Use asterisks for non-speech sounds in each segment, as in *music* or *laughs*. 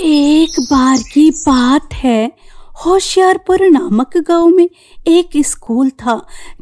एक बार की बात है होशियारपुर नामक गांव में एक स्कूल था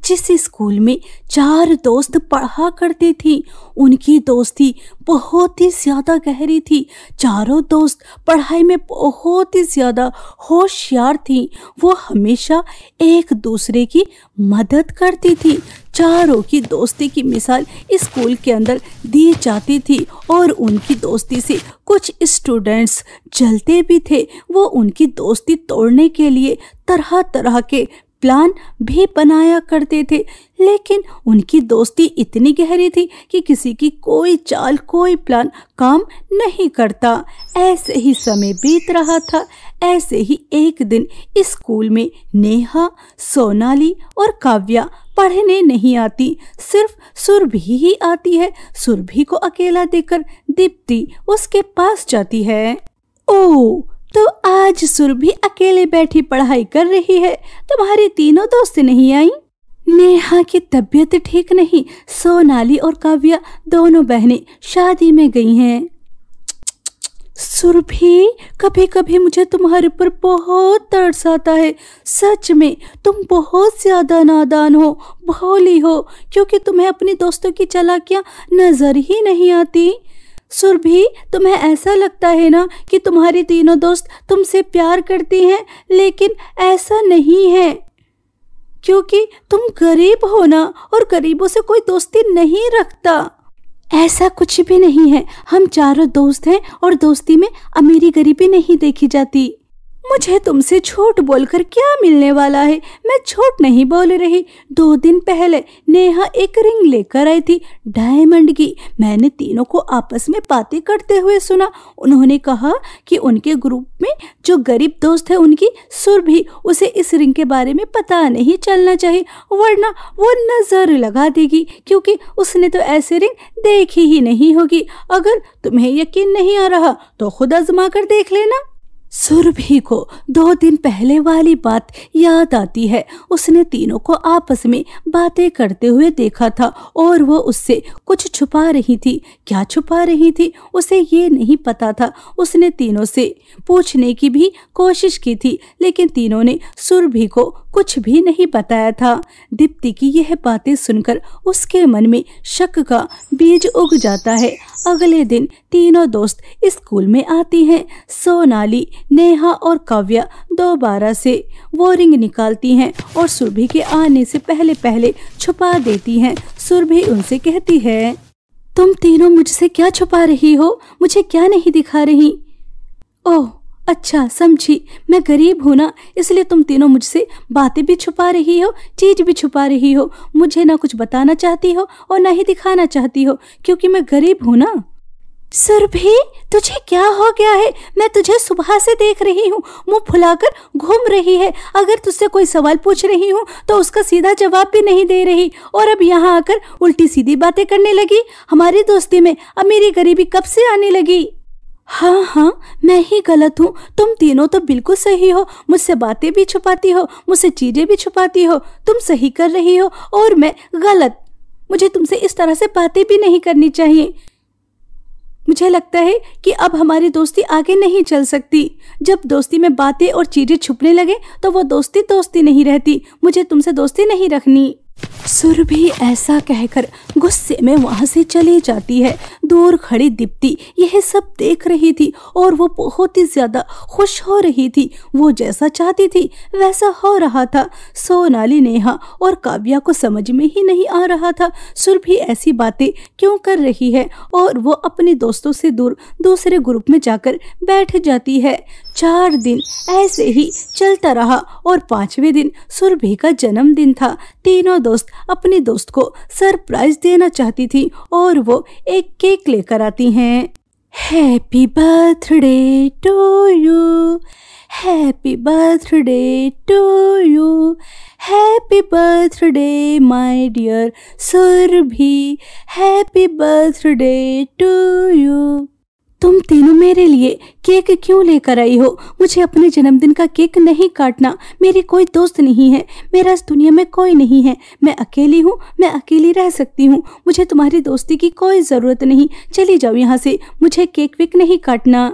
जिस स्कूल में चार दोस्त पढ़ा करते थे उनकी दोस्ती बहुत ही ज़्यादा गहरी थी चारों दोस्त पढ़ाई में बहुत ही ज़्यादा होशियार थी वो हमेशा एक दूसरे की मदद करती थी चारों की दोस्ती की मिसाल स्कूल के अंदर दी जाती थी और उनकी दोस्ती से कुछ स्टूडेंट्स जलते भी थे वो उनकी दोस्ती तोड़ने के लिए तरह तरह के प्लान भी बनाया करते थे लेकिन उनकी दोस्ती इतनी गहरी थी कि किसी की कोई चाल कोई प्लान काम नहीं करता ऐसे ही समय बीत रहा था ऐसे ही एक दिन स्कूल में नेहा सोनाली और काव्या पढ़ने नहीं आती सिर्फ सुरभि ही आती है सुरभि को अकेला देकर दीप्ति उसके पास जाती है ओ तो आज सुरभि अकेले बैठी पढ़ाई कर रही है तुम्हारी तीनों दोस्त नहीं आई नेहा की तबीयत ठीक नहीं सोनाली और काव्या दोनों बहनें शादी में गई हैं सुरभि कभी कभी मुझे तुम्हारे पर बहुत तरस आता है सच में तुम बहुत ज़्यादा नादान हो भोली हो क्योंकि तुम्हें अपने दोस्तों की चलाकियाँ नज़र ही नहीं आती सुरभि तुम्हें ऐसा लगता है ना कि तुम्हारी तीनों दोस्त तुमसे प्यार करती हैं लेकिन ऐसा नहीं है क्योंकि तुम गरीब हो ना और गरीबों से कोई दोस्ती नहीं रखता ऐसा कुछ भी नहीं है हम चारों दोस्त हैं और दोस्ती में अमीरी गरीबी नहीं देखी जाती मुझे तुमसे झूठ बोलकर क्या मिलने वाला है मैं झूठ नहीं बोल रही दो दिन पहले नेहा एक रिंग लेकर आई थी डायमंड की मैंने तीनों को आपस में बातें करते हुए सुना उन्होंने कहा कि उनके ग्रुप में जो गरीब दोस्त है उनकी सुर भी उसे इस रिंग के बारे में पता नहीं चलना चाहिए वरना वो नज़र लगा देगी क्योंकि उसने तो ऐसी रिंग देखी ही नहीं होगी अगर तुम्हें यकीन नहीं आ रहा तो खुद आजमा कर देख लेना सुरभि को दो दिन पहले वाली बात याद आती है उसने तीनों को आपस में बातें करते हुए देखा था और वो उससे कुछ छुपा रही थी क्या छुपा रही थी उसे ये नहीं पता था उसने तीनों से पूछने की भी कोशिश की थी लेकिन तीनों ने सुरभि को कुछ भी नहीं बताया था दीप्ति की यह बातें सुनकर उसके मन में शक का बीज उग जाता है अगले दिन तीनों दोस्त स्कूल में आती हैं सोनाली नेहा और काव्या दोबारा से वो रिंग निकालती हैं और सुरभि के आने से पहले पहले छुपा देती हैं सुरभि उनसे कहती है तुम तीनों मुझसे क्या छुपा रही हो मुझे क्या नहीं दिखा रही ओह अच्छा समझी मैं गरीब हूँ ना इसलिए तुम तीनों मुझसे बातें भी छुपा रही हो चीज भी छुपा रही हो मुझे ना कुछ बताना चाहती हो और ना ही दिखाना चाहती हो क्योंकि मैं गरीब हूँ ना सुरभि तुझे क्या हो गया है मैं तुझे सुबह से देख रही हूँ मुंह फुलाकर घूम रही है अगर तुझसे कोई सवाल पूछ रही हूँ तो उसका सीधा जवाब भी नहीं दे रही और अब यहाँ आकर उल्टी सीधी बातें करने लगी हमारी दोस्ती में अब मेरी गरीबी कब से आने लगी हाँ हाँ मैं ही गलत हूँ तुम तीनों तो बिल्कुल सही हो मुझसे बातें भी छुपाती हो मुझसे चीज़ें भी छुपाती हो तुम सही कर रही हो और मैं गलत मुझे तुमसे इस तरह से बातें भी नहीं करनी चाहिए मुझे लगता है कि अब हमारी दोस्ती आगे नहीं चल सकती जब दोस्ती में बातें और चीज़ें छुपने लगे तो वो दोस्ती दोस्ती नहीं रहती मुझे तुमसे दोस्ती नहीं रखनी सुर भी ऐसा कहकर गुस्से में वहां से चली जाती है दूर खड़ी दीप्ति यह सब देख रही थी और वो बहुत ही ज्यादा खुश हो रही थी वो जैसा चाहती थी वैसा हो रहा था सोनाली नेहा और काव्या को समझ में ही नहीं आ रहा था सुर भी ऐसी बातें क्यों कर रही है और वो अपने दोस्तों से दूर दूसरे ग्रुप में जाकर बैठ जाती है चार दिन ऐसे ही चलता रहा और पांचवे दिन सुरभि का जन्मदिन था तीनों दोस्त अपने दोस्त को सरप्राइज देना चाहती थी और वो एक केक लेकर आती हैं happy birthday to you happy birthday to you happy birthday my dear Surabhi happy birthday to you तुम तीनों मेरे लिए केक क्यों लेकर आई हो मुझे अपने जन्मदिन का केक नहीं काटना मेरी कोई दोस्त नहीं है मेरा इस दुनिया में कोई नहीं है मैं अकेली हूँ मैं अकेली रह सकती हूँ मुझे तुम्हारी दोस्ती की कोई ज़रूरत नहीं चली जाओ यहाँ से मुझे केक वेक नहीं काटना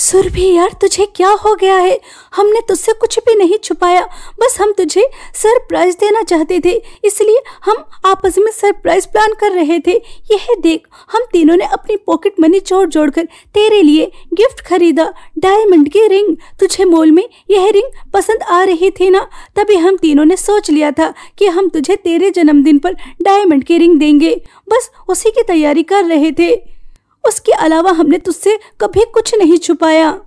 सुरभि यार तुझे क्या हो गया है हमने तुझसे कुछ भी नहीं छुपाया बस हम तुझे सरप्राइज देना चाहते थे इसलिए हम आपस में सरप्राइज प्लान कर रहे थे यह देख हम तीनों ने अपनी पॉकेट मनी जोड़ जोड़ कर तेरे लिए गिफ्ट खरीदा डायमंड की रिंग तुझे मॉल में यह रिंग पसंद आ रही थी ना तभी हम तीनों ने सोच लिया था कि हम तुझे तेरे जन्मदिन पर डायमंड की रिंग देंगे बस उसी की तैयारी कर रहे थे उसके अलावा हमने तुझसे कभी कुछ नहीं छुपाया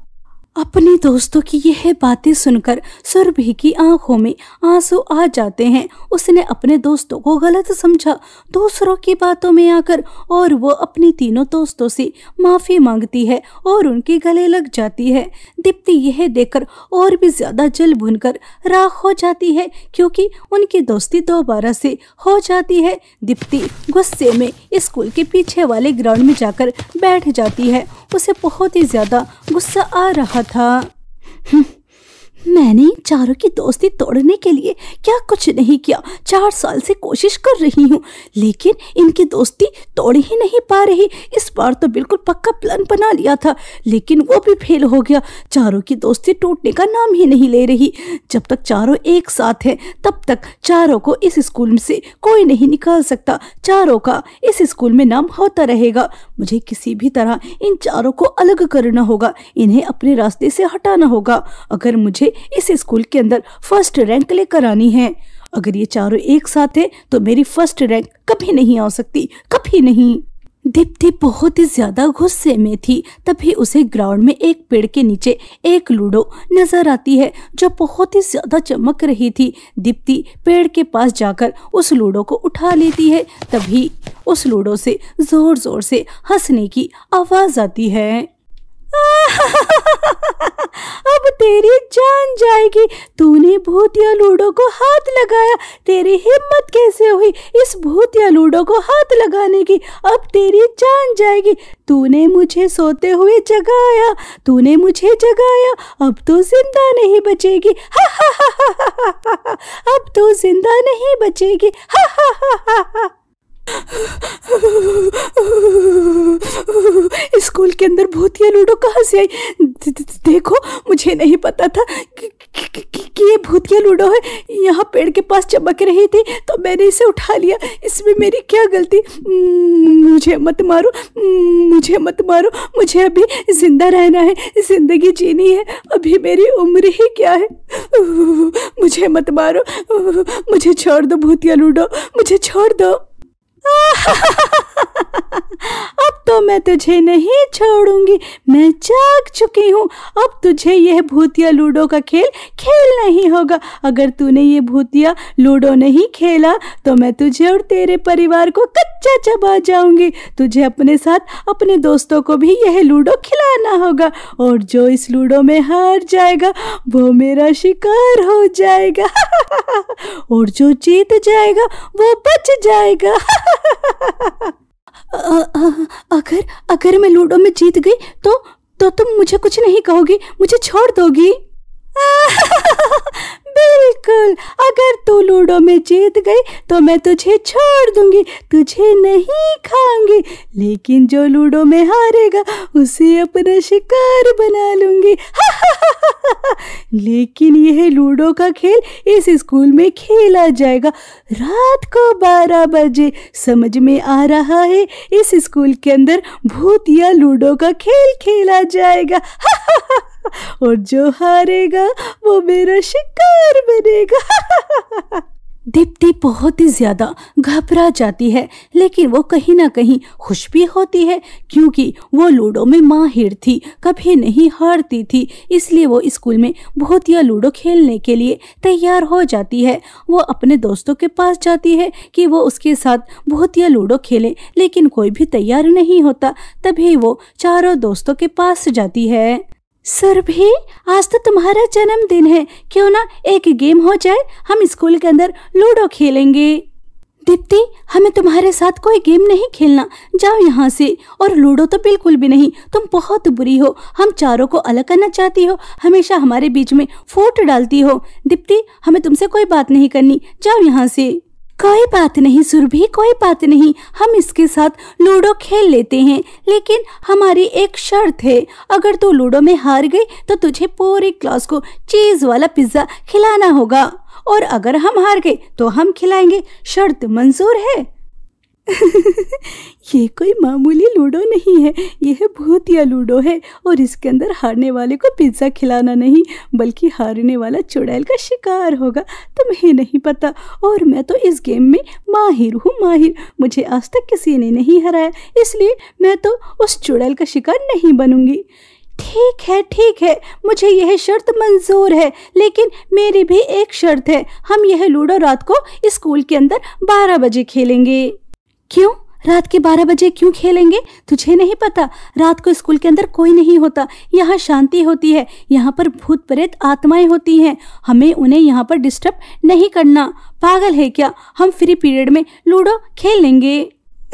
अपने दोस्तों की यह बातें सुनकर सुरभि की आंखों में आंसू आ जाते हैं उसने अपने दोस्तों को गलत समझा दूसरों की बातों में आकर और वो अपनी तीनों दोस्तों से माफ़ी मांगती है और उनके गले लग जाती है दीप्ति यह देखकर और भी ज्यादा जल कर राख हो जाती है क्योंकि उनकी दोस्ती दोबारा से हो जाती है दीप्ति गुस्से में स्कूल के पीछे वाले ग्राउंड में जाकर बैठ जाती है उसे बहुत ही ज्यादा गुस्सा आ रहा था मैंने इन चारों की दोस्ती तोड़ने के लिए क्या कुछ नहीं किया चार साल से कोशिश कर रही हूँ लेकिन इनकी दोस्ती तोड़ ही नहीं पा रही इस बार तो बिल्कुल पक्का प्लान बना लिया था लेकिन वो भी फेल हो गया चारों की दोस्ती टूटने का नाम ही नहीं ले रही जब तक चारों एक साथ हैं तब तक चारों को इस स्कूल से कोई नहीं निकाल सकता चारों का इस स्कूल में नाम होता रहेगा मुझे किसी भी तरह इन चारों को अलग करना होगा इन्हें अपने रास्ते से हटाना होगा अगर मुझे इस स्कूल के अंदर फर्स्ट रैंक लेकर आनी है अगर ये चारों एक साथ है तो मेरी फर्स्ट रैंक कभी नहीं आ सकती कभी नहीं दीप्ति बहुत ही ज्यादा गुस्से में थी तभी उसे ग्राउंड में एक पेड़ के नीचे एक लूडो नजर आती है जो बहुत ही ज्यादा चमक रही थी दीप्ति पेड़ के पास जाकर उस लूडो को उठा लेती है तभी उस लूडो से जोर जोर से हंसने की आवाज आती है *laughs* अब तेरी जान जाएगी तूने भूतिया लूडो को हाथ लगाया तेरी हिम्मत कैसे हुई इस भूतिया लूडो को हाथ लगाने की अब तेरी जान जाएगी तूने मुझे सोते हुए जगाया तूने मुझे जगाया अब तो जिंदा नहीं बचेगी *laughs* अब तो जिंदा नहीं बचेगी हा हा हा हा हा स्कूल के अंदर भूतिया लूडो कहाँ से आई देखो मुझे नहीं पता था कि, कि, ये भूतिया लूडो है यहाँ पेड़ के पास चमक रही थी तो मैंने इसे उठा लिया इसमें मेरी क्या गलती हम्म, मुझे मत मारो हम्म, मुझे मत मारो मुझे अभी जिंदा रहना है जिंदगी जीनी है अभी मेरी उम्र ही क्या है मुझे मत मारो मुझे छोड़ दो भूतिया लूडो मुझे छोड़ दो 啊哈哈哈哈 तो मैं तुझे नहीं छोड़ूंगी मैं जाग चुकी हूँ अब तुझे यह भूतिया लूडो का खेल खेल नहीं होगा अगर तूने ये भूतिया लूडो नहीं खेला तो मैं तुझे और तेरे परिवार को कच्चा चबा जाऊंगी तुझे अपने साथ अपने दोस्तों को भी यह लूडो खिलाना होगा और जो इस लूडो में हार जाएगा वो मेरा शिकार हो जाएगा *laughs* और जो जीत जाएगा वो बच जाएगा *laughs* अगर अगर मैं लूडो में जीत गई तो तो तुम मुझे कुछ नहीं कहोगी मुझे छोड़ दोगी *laughs* बिल्कुल अगर तू लूडो में जीत गई तो मैं तुझे छोड़ दूंगी तुझे नहीं खाऊंगी लेकिन जो लूडो में हारेगा उसे अपना शिकार बना लूंगी *laughs* लेकिन यह लूडो का खेल इस स्कूल में खेला जाएगा रात को बारह बजे समझ में आ रहा है इस स्कूल के अंदर भूत या लूडो का खेल खेला जाएगा *laughs* और जो हारेगा वो मेरा शिकार बनेगा दीप्ति बहुत ही ज्यादा घबरा जाती है लेकिन वो कहीं ना कहीं खुश भी होती है क्योंकि वो लूडो में माहिर थी कभी नहीं हारती थी इसलिए वो स्कूल में बहुत या लूडो खेलने के लिए तैयार हो जाती है वो अपने दोस्तों के पास जाती है कि वो उसके साथ बहुत या लूडो खेले लेकिन कोई भी तैयार नहीं होता तभी वो चारों दोस्तों के पास जाती है सर भी आज तो तुम्हारा जन्मदिन है क्यों ना एक गेम हो जाए हम स्कूल के अंदर लूडो खेलेंगे दीप्ति हमें तुम्हारे साथ कोई गेम नहीं खेलना जाओ यहाँ से और लूडो तो बिल्कुल भी नहीं तुम बहुत बुरी हो हम चारों को अलग करना चाहती हो हमेशा हमारे बीच में फूट डालती हो दीप्ति हमें तुमसे कोई बात नहीं करनी जाओ यहाँ से कोई बात नहीं सुरभि कोई बात नहीं हम इसके साथ लूडो खेल लेते हैं लेकिन हमारी एक शर्त है अगर तू लूडो में हार गई तो तुझे पूरे क्लास को चीज़ वाला पिज्ज़ा खिलाना होगा और अगर हम हार गए तो हम खिलाएंगे शर्त मंजूर है *laughs* ये कोई मामूली लूडो नहीं है यह भूतिया लूडो है और इसके अंदर हारने वाले को पिज्ज़ा खिलाना नहीं बल्कि हारने वाला चुड़ैल का शिकार होगा तुम्हें नहीं पता और मैं तो इस गेम में माहिर हूँ माहिर मुझे आज तक किसी ने नहीं हराया इसलिए मैं तो उस चुड़ैल का शिकार नहीं बनूंगी ठीक है ठीक है मुझे यह शर्त मंजूर है लेकिन मेरी भी एक शर्त है हम यह लूडो रात को स्कूल के अंदर बारह बजे खेलेंगे क्यों रात के बारह बजे क्यों खेलेंगे तुझे नहीं पता रात को स्कूल के अंदर कोई नहीं होता यहाँ शांति होती है यहाँ पर भूत प्रेत आत्माएं होती हैं हमें उन्हें यहाँ पर डिस्टर्ब नहीं करना पागल है क्या हम फ्री पीरियड में लूडो खेल लेंगे *laughs*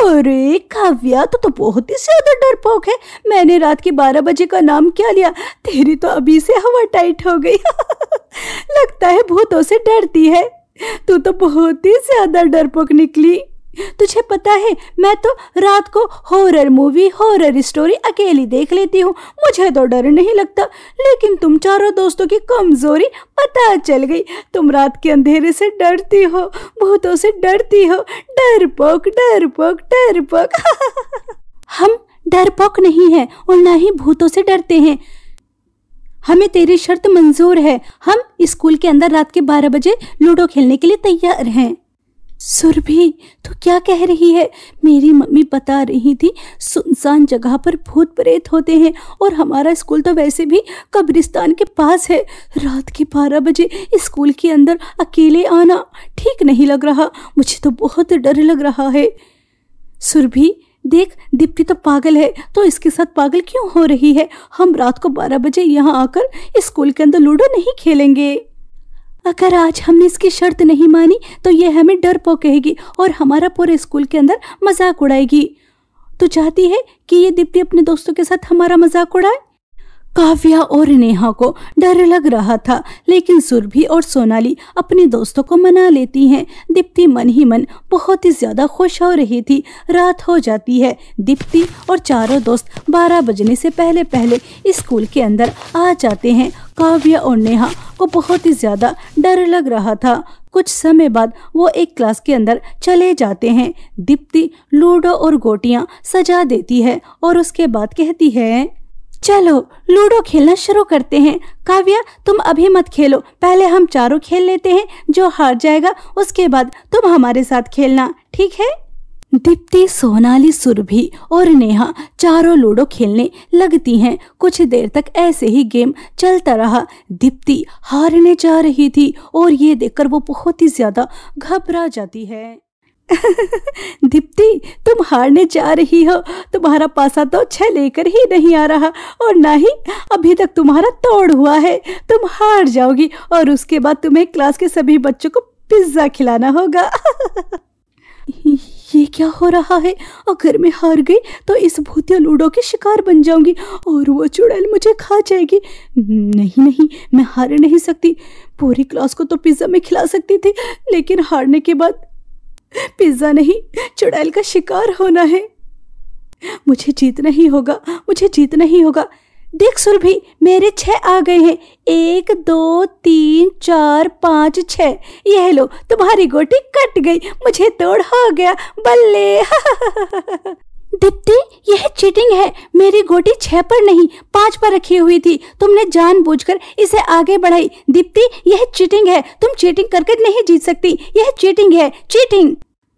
अरे काव्या तो तो बहुत ही ज्यादा डरपोक है मैंने रात के बारह बजे का नाम क्या लिया तेरी तो अभी से हवा टाइट हो गई *laughs* लगता है भूतों से डरती है *laughs* तू तो बहुत ही ज्यादा डरपोक निकली तुझे पता है मैं तो रात को हॉरर मूवी हॉरर स्टोरी अकेली देख लेती हूँ मुझे तो डर नहीं लगता लेकिन तुम चारों दोस्तों की कमजोरी पता चल गई तुम रात के अंधेरे से डरती हो भूतों से डरती हो डरपोक डरपोक डरपोक *laughs* हम डरपोक नहीं हैं और ना ही भूतों से डरते हैं हमें तेरी शर्त मंजूर है हम स्कूल के अंदर रात के बारह बजे लूडो खेलने के लिए तैयार हैं सुरभि तो क्या कह रही है मेरी मम्मी बता रही थी सुनसान जगह पर भूत प्रेत होते हैं और हमारा स्कूल तो वैसे भी कब्रिस्तान के पास है रात के बारह बजे स्कूल के अंदर अकेले आना ठीक नहीं लग रहा मुझे तो बहुत डर लग रहा है सुरभि देख दीप्ति तो पागल है तो इसके साथ पागल क्यों हो रही है हम रात को बारह बजे यहाँ आकर स्कूल के अंदर लूडो नहीं खेलेंगे अगर आज हमने इसकी शर्त नहीं मानी तो ये हमें डर पो कहेगी और हमारा पूरे स्कूल के अंदर मजाक उड़ाएगी तो चाहती है कि ये दीप्ति अपने दोस्तों के साथ हमारा मजाक उड़ाए काव्या और नेहा को डर लग रहा था लेकिन सुरभि और सोनाली अपने दोस्तों को मना लेती हैं दीप्ति मन ही मन बहुत ही ज़्यादा खुश हो रही थी रात हो जाती है दीप्ति और चारों दोस्त 12 बजने से पहले पहले स्कूल के अंदर आ जाते हैं काव्या और नेहा को बहुत ही ज़्यादा डर लग रहा था कुछ समय बाद वो एक क्लास के अंदर चले जाते हैं दीप्ति लूडो और गोटियाँ सजा देती है और उसके बाद कहती है चलो लूडो खेलना शुरू करते हैं काव्या तुम अभी मत खेलो पहले हम चारों खेल लेते हैं जो हार जाएगा उसके बाद तुम हमारे साथ खेलना ठीक है दीप्ति सोनाली सुरभि और नेहा चारों लूडो खेलने लगती हैं कुछ देर तक ऐसे ही गेम चलता रहा दीप्ति हारने जा रही थी और ये देखकर वो बहुत ही ज्यादा घबरा जाती है *laughs* दीप्ति तुम हारने जा रही हो तुम्हारा पासा तो छह लेकर ही नहीं आ रहा और ना ही अभी तक तुम्हारा तोड़ हुआ है तुम हार जाओगी और उसके बाद तुम्हें क्लास के सभी बच्चों को पिज्ज़ा खिलाना होगा *laughs* ये क्या हो रहा है अगर मैं हार गई तो इस भूतिया लूडो की शिकार बन जाऊंगी और वो चुड़ैल मुझे खा जाएगी नहीं नहीं मैं हार नहीं सकती पूरी क्लास को तो पिज़्ज़ा में खिला सकती थी लेकिन हारने के बाद पिज्जा नहीं चुड़ैल का शिकार होना है मुझे जीतना ही होगा मुझे जीतना ही होगा देख सुरभि मेरे छह आ गए हैं एक दो तीन चार पाँच छः यह लो तुम्हारी गोटी कट गई मुझे तोड़ हो गया बल्ले *laughs* दीप्ति यह चीटिंग है मेरी गोटी छह पर नहीं पाँच पर रखी हुई थी तुमने जानबूझकर इसे आगे बढ़ाई दीप्ति यह चीटिंग है तुम चीटिंग करके नहीं जीत सकती यह चीटिंग है चीटिंग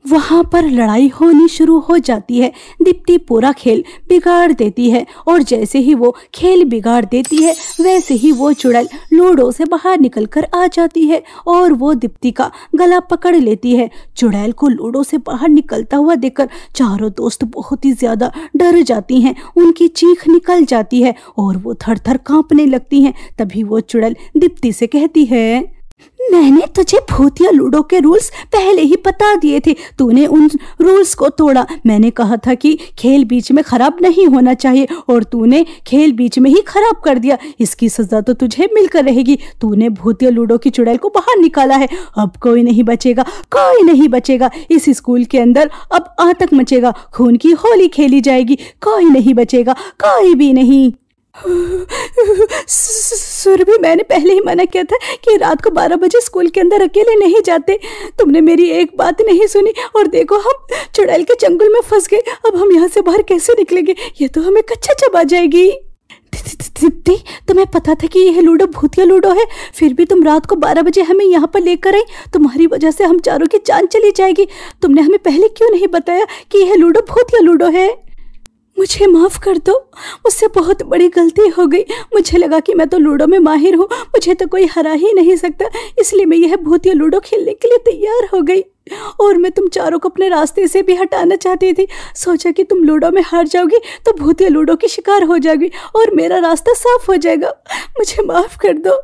वहाँ पर लड़ाई होनी शुरू हो जाती है दीप्ति पूरा खेल बिगाड़ देती है और जैसे ही वो खेल बिगाड़ देती है वैसे ही वो चुड़ैल लूडो से बाहर निकल कर आ जाती है और वो दीप्ति का गला पकड़ लेती है चुड़ैल को लूडो से बाहर निकलता हुआ देखकर चारों दोस्त बहुत ही ज़्यादा डर जाती हैं उनकी चीख निकल जाती है और वो थर थर काँपने लगती हैं तभी वो चुड़ैल दीप्ति से कहती है मैंने तुझे भूतिया लूडो के रूल्स पहले ही बता दिए थे तूने उन रूल्स को तोड़ा मैंने कहा था कि खेल बीच में खराब नहीं होना चाहिए और तूने खेल बीच में ही खराब कर दिया इसकी सजा तो तुझे मिलकर रहेगी तूने भूतिया लूडो की चुड़ैल को बाहर निकाला है अब कोई नहीं बचेगा कोई नहीं बचेगा इस स्कूल के अंदर अब आतंक मचेगा खून की होली खेली जाएगी कोई नहीं बचेगा कोई भी नहीं भी मैंने पहले ही मना किया था कि रात को बारह बजे स्कूल के अंदर अकेले नहीं जाते तुमने मेरी एक बात नहीं सुनी और देखो हम चुड़ैल के जंगल में फंस गए अब हम यहाँ से बाहर कैसे निकलेंगे ये तो हमें कच्चा चबा जाएगी दीप्ति तुम्हें पता था कि यह लूडो भूतिया लूडो है फिर भी तुम रात को बारह बजे हमें यहाँ पर लेकर आई तुम्हारी वजह से हम चारों की जान चली जाएगी तुमने हमें पहले क्यों नहीं बताया कि यह लूडो भूतिया लूडो है मुझे माफ़ कर दो मुझसे बहुत बड़ी गलती हो गई मुझे लगा कि मैं तो लूडो में माहिर हूँ मुझे तो कोई हरा ही नहीं सकता इसलिए मैं यह भूतिया लूडो खेलने के लिए तैयार हो गई और मैं तुम चारों को अपने रास्ते से भी हटाना चाहती थी सोचा कि तुम लूडो में हार जाओगी तो भूतिया लूडो की शिकार हो जाओगी और मेरा रास्ता साफ हो जाएगा मुझे माफ़ कर दो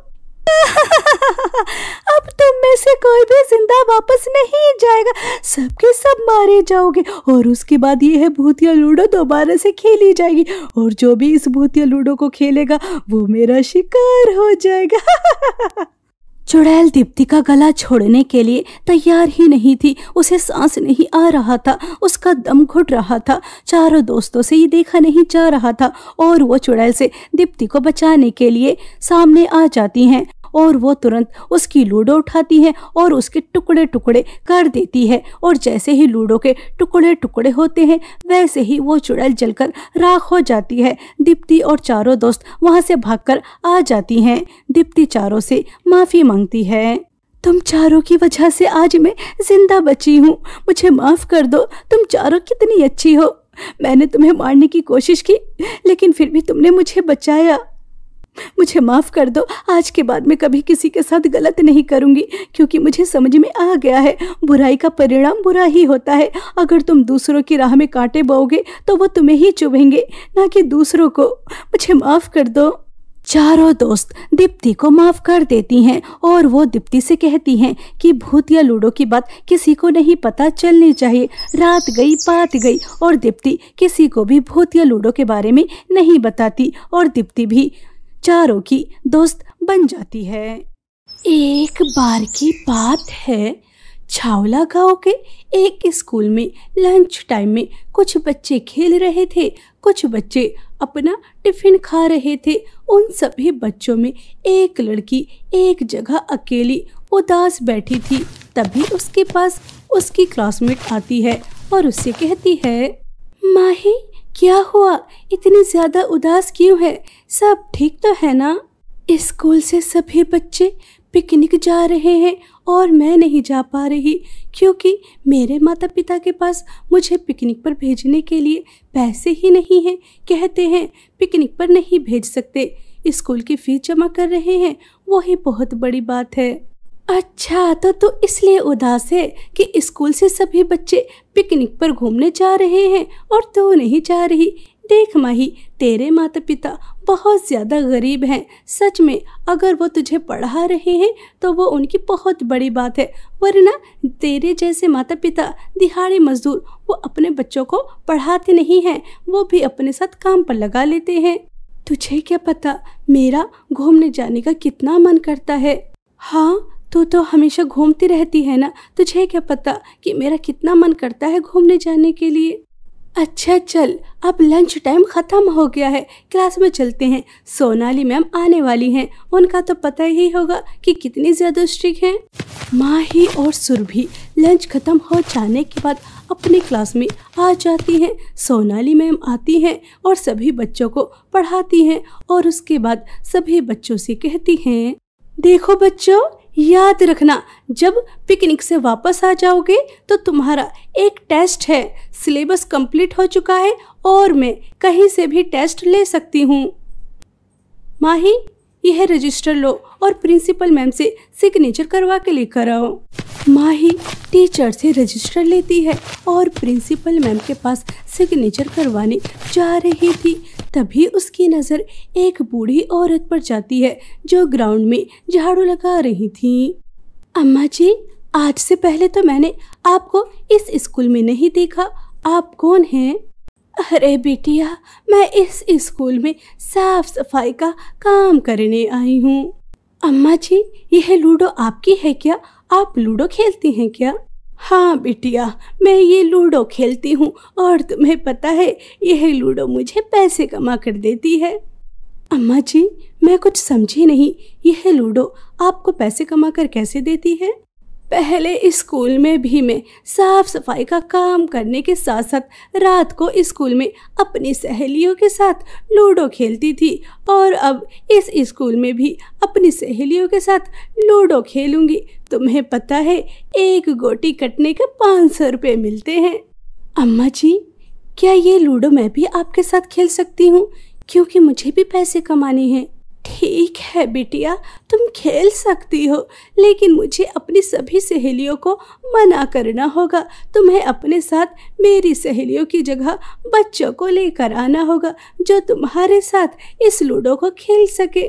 अब तुम में से कोई भी जिंदा वापस नहीं जाएगा सबके सब मारे जाओगे और उसके बाद ये है भूतिया लूडो दोबारा से खेली जाएगी और जो भी इस भूतिया लूडो को खेलेगा वो मेरा शिकार हो जाएगा *laughs* चुड़ैल दीप्ति का गला छोड़ने के लिए तैयार ही नहीं थी उसे सांस नहीं आ रहा था उसका दम घुट रहा था चारों दोस्तों से ये देखा नहीं जा रहा था और वो चुड़ैल से दीप्ति को बचाने के लिए सामने आ जाती हैं और वो तुरंत उसकी लूडो उठाती है और उसके टुकड़े टुकड़े कर देती है और जैसे ही लूडो के टुकड़े टुकड़े होते हैं वैसे ही वो चुड़ैल जलकर राख हो जाती है दीप्ति और चारों दोस्त वहाँ से कर आ जाती है दीप्ति चारों से माफ़ी मांगती है तुम चारों की वजह से आज मैं जिंदा बची हूँ मुझे माफ़ कर दो तुम चारों कितनी अच्छी हो मैंने तुम्हें मारने की कोशिश की लेकिन फिर भी तुमने मुझे बचाया मुझे माफ़ कर दो आज के बाद मैं कभी किसी के साथ गलत नहीं करूंगी क्योंकि मुझे समझ में आ गया है बुराई का परिणाम बुरा ही होता है अगर तुम दूसरों की राह में कांटे बोओगे तो वो तुम्हें ही चुभेंगे ना कि दूसरों को मुझे माफ़ कर दो चारों दोस्त दीप्ति को माफ कर देती हैं और वो दीप्ति से कहती हैं कि भूत या लूडो की बात किसी को नहीं पता चलनी चाहिए रात गई बात गई और दीप्ति किसी को भी भूत या लूडो के बारे में नहीं बताती और दीप्ति भी चारों की दोस्त बन जाती है एक बार की बात है छावला गांव के एक स्कूल में लंच टाइम में कुछ बच्चे खेल रहे थे कुछ बच्चे अपना टिफिन खा रहे थे उन सभी बच्चों में एक लड़की एक जगह अकेली उदास बैठी थी तभी उसके पास उसकी क्लासमेट आती है और उससे कहती है माही क्या हुआ इतनी ज्यादा उदास क्यों है सब ठीक तो है ना स्कूल से सभी बच्चे पिकनिक जा रहे हैं और मैं नहीं जा पा रही क्योंकि मेरे माता पिता के पास मुझे पिकनिक पर भेजने के लिए पैसे ही नहीं हैं कहते हैं पिकनिक पर नहीं भेज सकते स्कूल की फ़ीस जमा कर रहे हैं वही बहुत बड़ी बात है अच्छा तो तू तो इसलिए उदास है कि स्कूल से सभी बच्चे पिकनिक पर घूमने जा रहे हैं और तू तो नहीं जा रही देख माही तेरे माता पिता बहुत ज़्यादा गरीब हैं सच में अगर वो तुझे पढ़ा रहे हैं तो वो उनकी बहुत बड़ी बात है वरना तेरे जैसे माता पिता दिहाड़ी मजदूर वो अपने बच्चों को पढ़ाते नहीं हैं वो भी अपने साथ काम पर लगा लेते हैं तुझे क्या पता मेरा घूमने जाने का कितना मन करता है हाँ तू तो हमेशा घूमती रहती है ना तुझे क्या पता कि मेरा कितना मन करता है घूमने जाने के लिए अच्छा चल अब लंच टाइम ख़त्म हो गया है क्लास में चलते हैं सोनाली मैम आने वाली हैं उनका तो पता ही होगा कि कितनी ज़्यादा स्ट्रिक हैं माही और सुरभि लंच ख़त्म हो जाने के बाद अपने क्लास में आ जाती हैं सोनाली मैम आती हैं और सभी बच्चों को पढ़ाती हैं और उसके बाद सभी बच्चों से कहती हैं देखो बच्चों याद रखना जब पिकनिक से वापस आ जाओगे तो तुम्हारा एक टेस्ट है सिलेबस कंप्लीट हो चुका है और मैं कहीं से भी टेस्ट ले सकती हूँ माही यह रजिस्टर लो और प्रिंसिपल मैम से सिग्नेचर करवा के लेकर आओ माही टीचर से रजिस्टर लेती है और प्रिंसिपल मैम के पास सिग्नेचर करवाने जा रही थी तभी उसकी नज़र एक बूढ़ी औरत पर जाती है जो ग्राउंड में झाड़ू लगा रही थी अम्मा जी आज से पहले तो मैंने आपको इस स्कूल में नहीं देखा आप कौन हैं अरे बेटिया मैं इस स्कूल में साफ सफाई का काम करने आई हूँ अम्मा जी यह लूडो आपकी है क्या आप लूडो खेलती हैं क्या हाँ बिटिया मैं ये लूडो खेलती हूँ और तुम्हें पता है यह लूडो मुझे पैसे कमा कर देती है अम्मा जी मैं कुछ समझी नहीं यह लूडो आपको पैसे कमा कर कैसे देती है पहले स्कूल में भी मैं साफ सफाई का काम करने के साथ साथ रात को स्कूल में अपनी सहेलियों के साथ लूडो खेलती थी और अब इस स्कूल में भी अपनी सहेलियों के साथ लूडो खेलूंगी तुम्हें पता है एक गोटी कटने के पाँच सौ रुपये मिलते हैं अम्मा जी क्या ये लूडो मैं भी आपके साथ खेल सकती हूँ क्योंकि मुझे भी पैसे कमाने हैं ठीक है बिटिया तुम खेल सकती हो लेकिन मुझे अपनी सभी सहेलियों को मना करना होगा तुम्हें अपने साथ मेरी सहेलियों की जगह बच्चों को लेकर आना होगा जो तुम्हारे साथ इस लूडो को खेल सके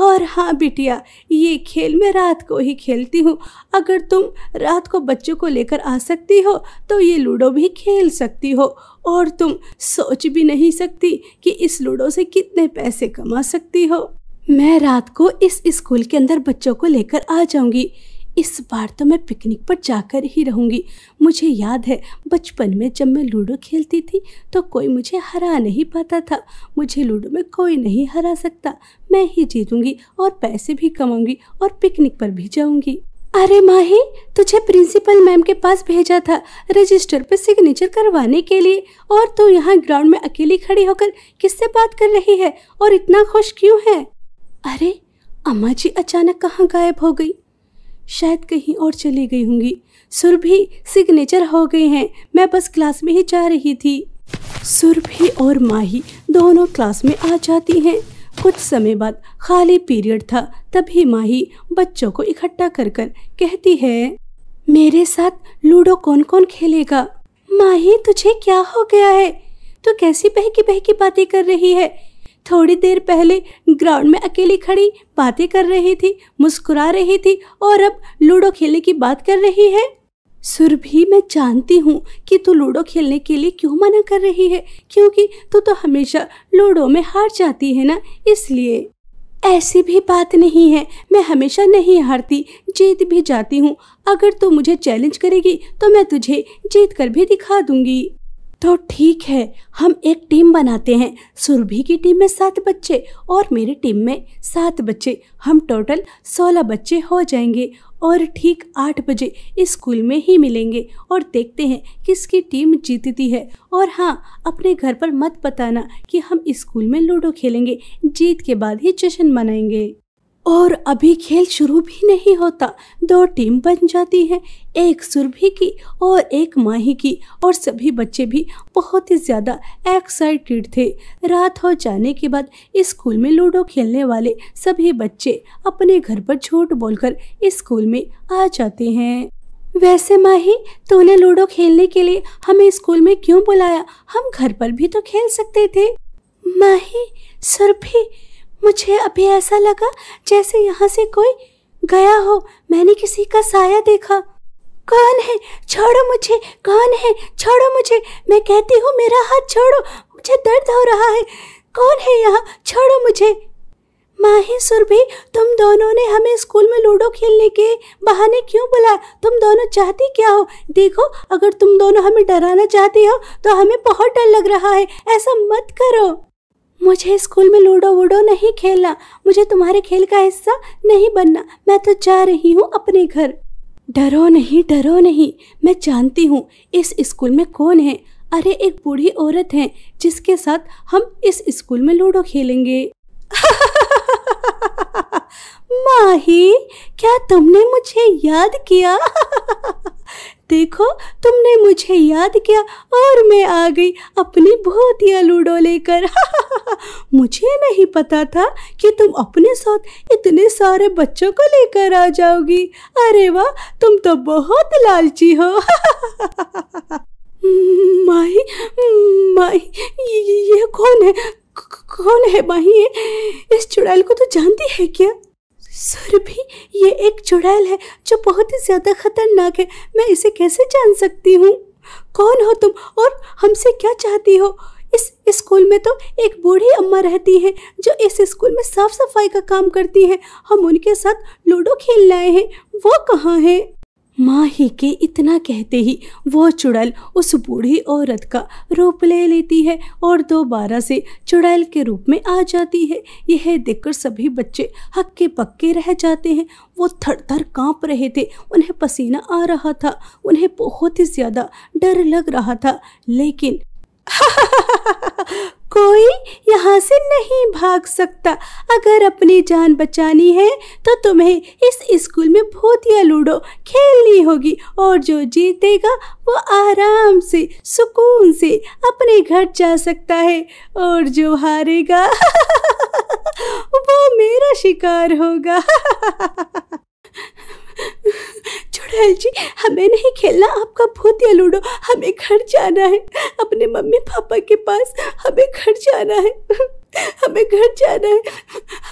और हाँ बिटिया ये खेल मैं रात को ही खेलती हूँ अगर तुम रात को बच्चों को लेकर आ सकती हो तो ये लूडो भी खेल सकती हो और तुम सोच भी नहीं सकती कि इस लूडो से कितने पैसे कमा सकती हो मैं रात को इस स्कूल के अंदर बच्चों को लेकर आ जाऊंगी इस बार तो मैं पिकनिक पर जाकर ही रहूंगी मुझे याद है बचपन में जब मैं लूडो खेलती थी तो कोई मुझे हरा नहीं पाता था मुझे लूडो में कोई नहीं हरा सकता मैं ही जीतूंगी और पैसे भी कमाऊंगी और पिकनिक पर भी जाऊंगी अरे माही तुझे प्रिंसिपल मैम के पास भेजा था रजिस्टर पर सिग्नेचर करवाने के लिए और तू यहाँ ग्राउंड में अकेली खड़ी होकर किससे बात कर रही है और इतना खुश क्यों है अरे अम्मा जी अचानक कहाँ गायब हो गई शायद कहीं और चली गई होंगी सुरभि सिग्नेचर हो गए हैं मैं बस क्लास में ही जा रही थी सुरभि और माही दोनों क्लास में आ जाती हैं कुछ समय बाद खाली पीरियड था तभी माही बच्चों को इकट्ठा कर कर कहती है मेरे साथ लूडो कौन कौन खेलेगा माही तुझे क्या हो गया है तू तो कैसी बहकी बहकी बातें कर रही है थोड़ी देर पहले ग्राउंड में अकेली खड़ी बातें कर रही थी मुस्कुरा रही थी और अब लूडो खेलने की बात कर रही है सुरभि मैं जानती हूँ कि तू लूडो खेलने के लिए क्यों मना कर रही है क्योंकि तू तो हमेशा लूडो में हार जाती है ना इसलिए ऐसी भी बात नहीं है मैं हमेशा नहीं हारती जीत भी जाती हूँ अगर तू मुझे चैलेंज करेगी तो मैं तुझे जीत कर भी दिखा दूंगी तो ठीक है हम एक टीम बनाते हैं सुरभि की टीम में सात बच्चे और मेरी टीम में सात बच्चे हम टोटल सोलह बच्चे हो जाएंगे और ठीक आठ बजे स्कूल में ही मिलेंगे और देखते हैं किसकी टीम जीतती है और हाँ अपने घर पर मत बताना कि हम स्कूल में लूडो खेलेंगे जीत के बाद ही जश्न मनाएंगे और अभी खेल शुरू भी नहीं होता दो टीम बन जाती है एक सुरभि की और एक माही की और सभी बच्चे भी बहुत ही ज़्यादा एक्साइटेड थे रात हो जाने के बाद स्कूल में लूडो खेलने वाले सभी बच्चे अपने घर पर झूठ बोलकर स्कूल में आ जाते हैं वैसे माही तूने लूडो खेलने के लिए हमें स्कूल में क्यों बुलाया हम घर पर भी तो खेल सकते थे माही सुरभि मुझे अभी ऐसा लगा जैसे यहाँ से कोई गया हो मैंने किसी का साया देखा कौन है छोड़ो मुझे कौन है छोड़ो मुझे मैं कहती हूँ मेरा हाथ छोड़ो मुझे दर्द हो रहा है कौन है यहाँ छोड़ो मुझे माही सुरभि तुम दोनों ने हमें स्कूल में लूडो खेलने के बहाने क्यों बुलाया तुम दोनों चाहती क्या हो देखो अगर तुम दोनों हमें डराना चाहती हो तो हमें बहुत डर लग रहा है ऐसा मत करो मुझे स्कूल में लूडो वूडो नहीं खेलना मुझे तुम्हारे खेल का हिस्सा नहीं बनना मैं तो जा रही हूँ अपने घर डरो नहीं डरो नहीं मैं जानती हूँ इस स्कूल में कौन है अरे एक बूढ़ी औरत है जिसके साथ हम इस स्कूल में लूडो खेलेंगे *laughs* माही क्या तुमने मुझे याद किया *laughs* देखो तुमने मुझे याद किया और मैं आ गई अपनी भूतिया लूडो लेकर *laughs* मुझे नहीं पता था कि तुम अपने साथ इतने सारे बच्चों को लेकर आ जाओगी अरे वाह तुम तो बहुत लालची हो *laughs* माही माही ये कौन है कौन है माही इस चुड़ैल को तो जानती है क्या सर भी ये एक चुड़ैल है जो बहुत ही ज़्यादा खतरनाक है मैं इसे कैसे जान सकती हूँ कौन हो तुम और हमसे क्या चाहती हो इस स्कूल में तो एक बूढ़ी अम्मा रहती हैं जो इस स्कूल में साफ सफाई का काम करती हैं हम उनके साथ लूडो खेल लाए हैं वो कहाँ हैं माँ ही के इतना कहते ही वो चुड़ैल उस बूढ़ी औरत का रूप ले लेती है और दोबारा से चुड़ैल के रूप में आ जाती है यह देखकर सभी बच्चे हक्के पक्के रह जाते हैं वो थर थर काँप रहे थे उन्हें पसीना आ रहा था उन्हें बहुत ही ज़्यादा डर लग रहा था लेकिन *laughs* हाँ, यहाँ से नहीं भाग सकता अगर अपनी जान बचानी है तो तुम्हें इस स्कूल में भूतिया लूडो खेलनी होगी और जो जीतेगा वो आराम से सुकून से अपने घर जा सकता है और जो हारेगा *laughs* वो मेरा शिकार होगा *laughs* चुड़ैल जी हमें नहीं खेलना आपका भूत या लूडो हमें घर जाना है अपने मम्मी पापा के पास हमें घर जाना है हमें घर जाना है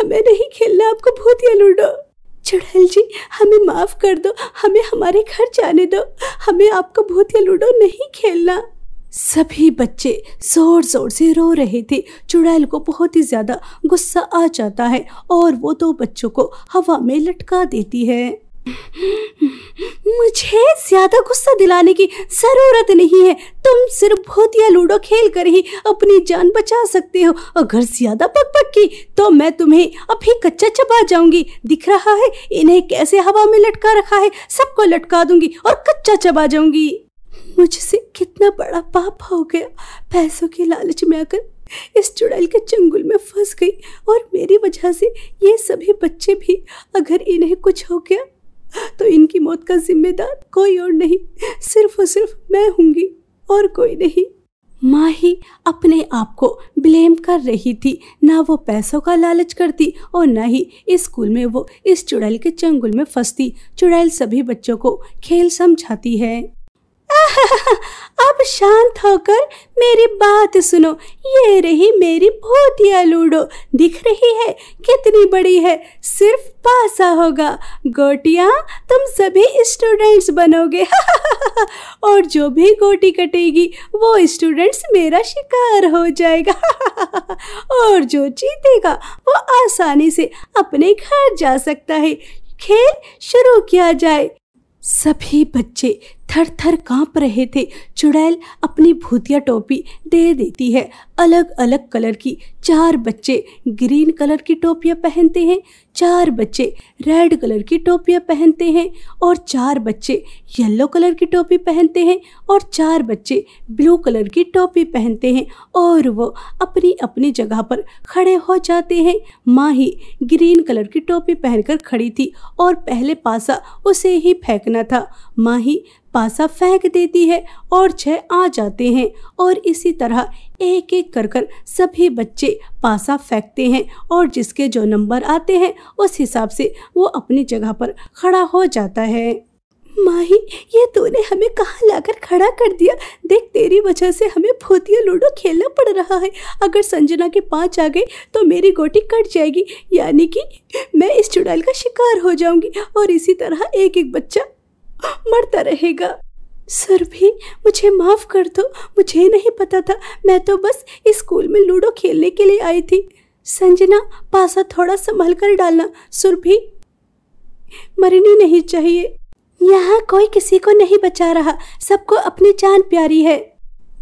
हमें नहीं खेलना आपको भूत या लूडो चुड़ैल जी हमें माफ़ कर दो हमें हमारे घर जाने दो हमें आपका भूत या लूडो नहीं खेलना सभी बच्चे जोर जोर से रो रहे थे चुड़ैल को बहुत ही ज़्यादा गुस्सा आ जाता है और वो दो बच्चों को हवा में लटका देती है मुझे ज्यादा गुस्सा दिलाने की जरूरत नहीं है तुम सिर्फ या लूडो खेल कर ही अपनी जान बचा सकते हो अगर ज्यादा पक की तो मैं तुम्हें अभी कच्चा चबा जाऊंगी दिख रहा है इन्हें कैसे हवा में लटका रखा है सबको लटका दूंगी और कच्चा चबा जाऊंगी मुझसे कितना बड़ा पाप हो गया पैसों के लालच में आकर इस चुड़ैल के चंगुल में फंस गई और मेरी वजह से ये सभी बच्चे भी अगर इन्हें कुछ हो गया तो इनकी मौत का जिम्मेदार कोई और नहीं सिर्फ और सिर्फ मैं होंगी और कोई नहीं माँ ही अपने आप को ब्लेम कर रही थी ना वो पैसों का लालच करती और ना ही इस स्कूल में वो इस चुड़ैल के चंगुल में फंसती चुड़ैल सभी बच्चों को खेल समझाती है अब *laughs* शांत होकर मेरी बात सुनो ये रही मेरी भूतिया लूडो दिख रही है कितनी बड़ी है सिर्फ पासा होगा गोटिया तुम सभी स्टूडेंट्स बनोगे *laughs* और जो भी गोटी कटेगी वो स्टूडेंट्स मेरा शिकार हो जाएगा *laughs* और जो जीतेगा वो आसानी से अपने घर जा सकता है खेल शुरू किया जाए सभी बच्चे थर थर काँप रहे थे चुड़ैल अपनी भूतिया टोपी दे देती है अलग अलग कलर की चार बच्चे ग्रीन कलर की टोपियाँ पहनते हैं चार बच्चे रेड कलर की टोपियाँ पहनते हैं और चार बच्चे येलो कलर की टोपी पहनते हैं और चार बच्चे ब्लू कलर की टोपी पहनते हैं और वो अपनी अपनी जगह पर खड़े हो जाते हैं माँ ही ग्रीन कलर की टोपी पहनकर खड़ी थी और पहले पासा उसे ही फेंकना था माँ ही पासा फेंक देती है और छह आ जाते हैं और इसी तरह एक एक कर कर सभी बच्चे पासा फेंकते हैं और जिसके जो नंबर आते हैं उस हिसाब से वो अपनी जगह पर खड़ा हो जाता है माही ये तूने हमें कहाँ लाकर खड़ा कर दिया देख तेरी वजह से हमें भूतिया लूडो खेलना पड़ रहा है अगर संजना के पाँच आ गई तो मेरी गोटी कट जाएगी यानी कि मैं इस चुड़ैल का शिकार हो जाऊंगी और इसी तरह एक एक बच्चा मरता रहेगा सर भी मुझे माफ़ कर दो मुझे नहीं पता था मैं तो बस स्कूल में लूडो खेलने के लिए आई थी संजना पासा थोड़ा संभल कर डालना सुरभि मरनी नहीं चाहिए यहाँ कोई किसी को नहीं बचा रहा सबको अपनी जान प्यारी है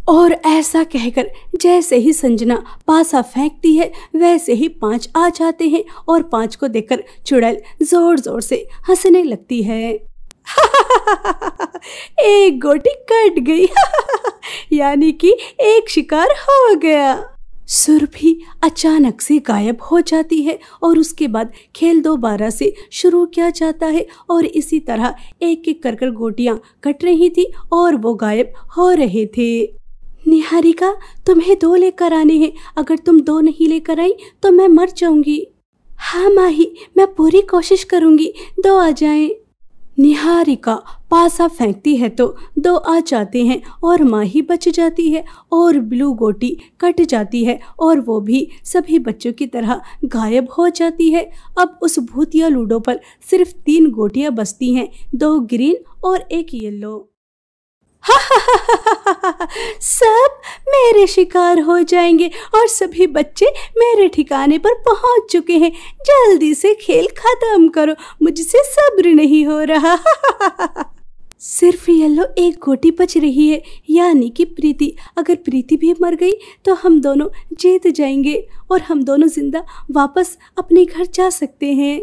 और ऐसा कहकर जैसे ही संजना पासा फेंकती है वैसे ही पांच आ जाते हैं और पांच को देखकर चुड़ैल जोर जोर से हंसने लगती है *laughs* एक गोटी कट गई *laughs* यानी कि एक शिकार हो गया सुर भी अचानक से गायब हो जाती है और उसके बाद खेल दोबारा से शुरू किया जाता है और इसी तरह एक एक कर कर गोटियाँ कट रही थी और वो गायब हो रहे थे निहारिका तुम्हें दो लेकर आने हैं अगर तुम दो नहीं लेकर आई तो मैं मर जाऊंगी हाँ माही मैं पूरी कोशिश करूंगी दो आ जाएं निहारिका पासा फेंकती है तो दो आ जाते हैं और माही बच जाती है और ब्लू गोटी कट जाती है और वो भी सभी बच्चों की तरह गायब हो जाती है अब उस भूतिया लूडो पर सिर्फ तीन गोटियां बचती हैं दो ग्रीन और एक येलो *laughs* सब मेरे शिकार हो जाएंगे और सभी बच्चे मेरे ठिकाने पर पहुंच चुके हैं जल्दी से खेल खत्म करो मुझसे सब्र नहीं हो रहा *laughs* सिर्फ येलो एक गोटी बच रही है यानी कि प्रीति अगर प्रीति भी मर गई तो हम दोनों जीत जाएंगे और हम दोनों जिंदा वापस अपने घर जा सकते हैं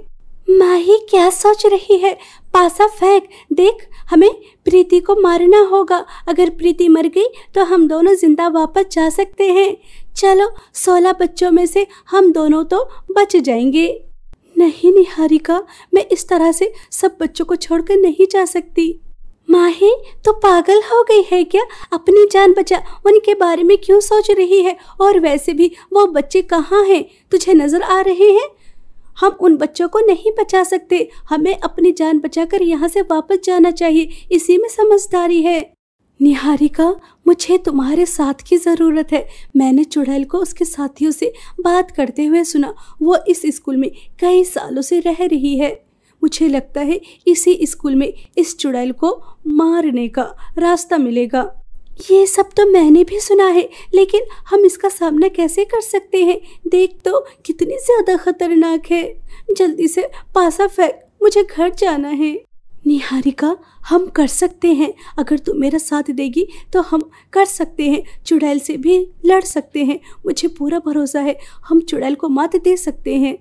माही क्या सोच रही है पासा फेंक देख हमें प्रीति को मारना होगा अगर प्रीति मर गई तो हम दोनों जिंदा वापस जा सकते हैं चलो सोलह बच्चों में से हम दोनों तो बच जाएंगे नहीं निहारिका मैं इस तरह से सब बच्चों को छोड़कर नहीं जा सकती माही तो पागल हो गई है क्या अपनी जान बचा उनके बारे में क्यों सोच रही है और वैसे भी वो बच्चे कहाँ हैं तुझे नजर आ रहे हैं हम उन बच्चों को नहीं बचा सकते हमें अपनी जान बचाकर यहाँ से वापस जाना चाहिए इसी में समझदारी है निहारिका मुझे तुम्हारे साथ की ज़रूरत है मैंने चुड़ैल को उसके साथियों से बात करते हुए सुना वो इस स्कूल में कई सालों से रह रही है मुझे लगता है इसी स्कूल में इस चुड़ैल को मारने का रास्ता मिलेगा ये सब तो मैंने भी सुना है लेकिन हम इसका सामना कैसे कर सकते हैं देख तो कितनी ज़्यादा खतरनाक है जल्दी से पासा फेंक मुझे घर जाना है निहारिका हम कर सकते हैं अगर तू मेरा साथ देगी तो हम कर सकते हैं चुड़ैल से भी लड़ सकते हैं मुझे पूरा भरोसा है हम चुड़ैल को मात दे सकते हैं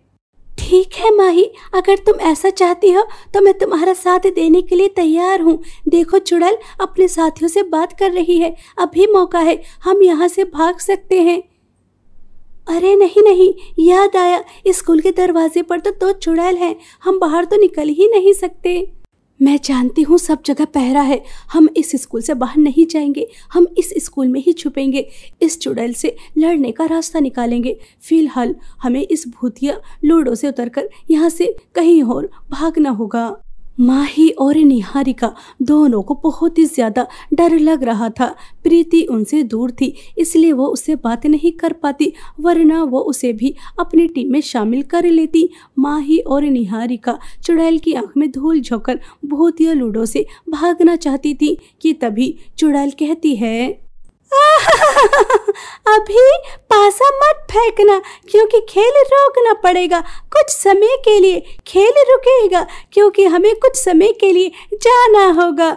ठीक है माही अगर तुम ऐसा चाहती हो तो मैं तुम्हारा साथ देने के लिए तैयार हूँ देखो चुड़ैल अपने साथियों से बात कर रही है अभी मौका है हम यहाँ से भाग सकते हैं अरे नहीं नहीं याद आया स्कूल के दरवाजे पर तो दो तो चुड़ैल हैं हम बाहर तो निकल ही नहीं सकते मैं जानती हूँ सब जगह पहरा है हम इस स्कूल से बाहर नहीं जाएंगे हम इस स्कूल में ही छुपेंगे इस चुड़ैल से लड़ने का रास्ता निकालेंगे फिलहाल हमें इस भूतिया लूडो से उतरकर यहाँ से कहीं और भागना होगा माही और निहारिका दोनों को बहुत ही ज़्यादा डर लग रहा था प्रीति उनसे दूर थी इसलिए वो उससे बात नहीं कर पाती वरना वो उसे भी अपनी टीम में शामिल कर लेती माही और निहारिका चुड़ैल की आंख में धूल झोंकर भूतिया लूडो से भागना चाहती थी कि तभी चुड़ैल कहती है *laughs* अभी पासा मत फेंकना क्योंकि खेल रोकना पड़ेगा कुछ समय के लिए खेल रुकेगा क्योंकि हमें कुछ समय के लिए जाना होगा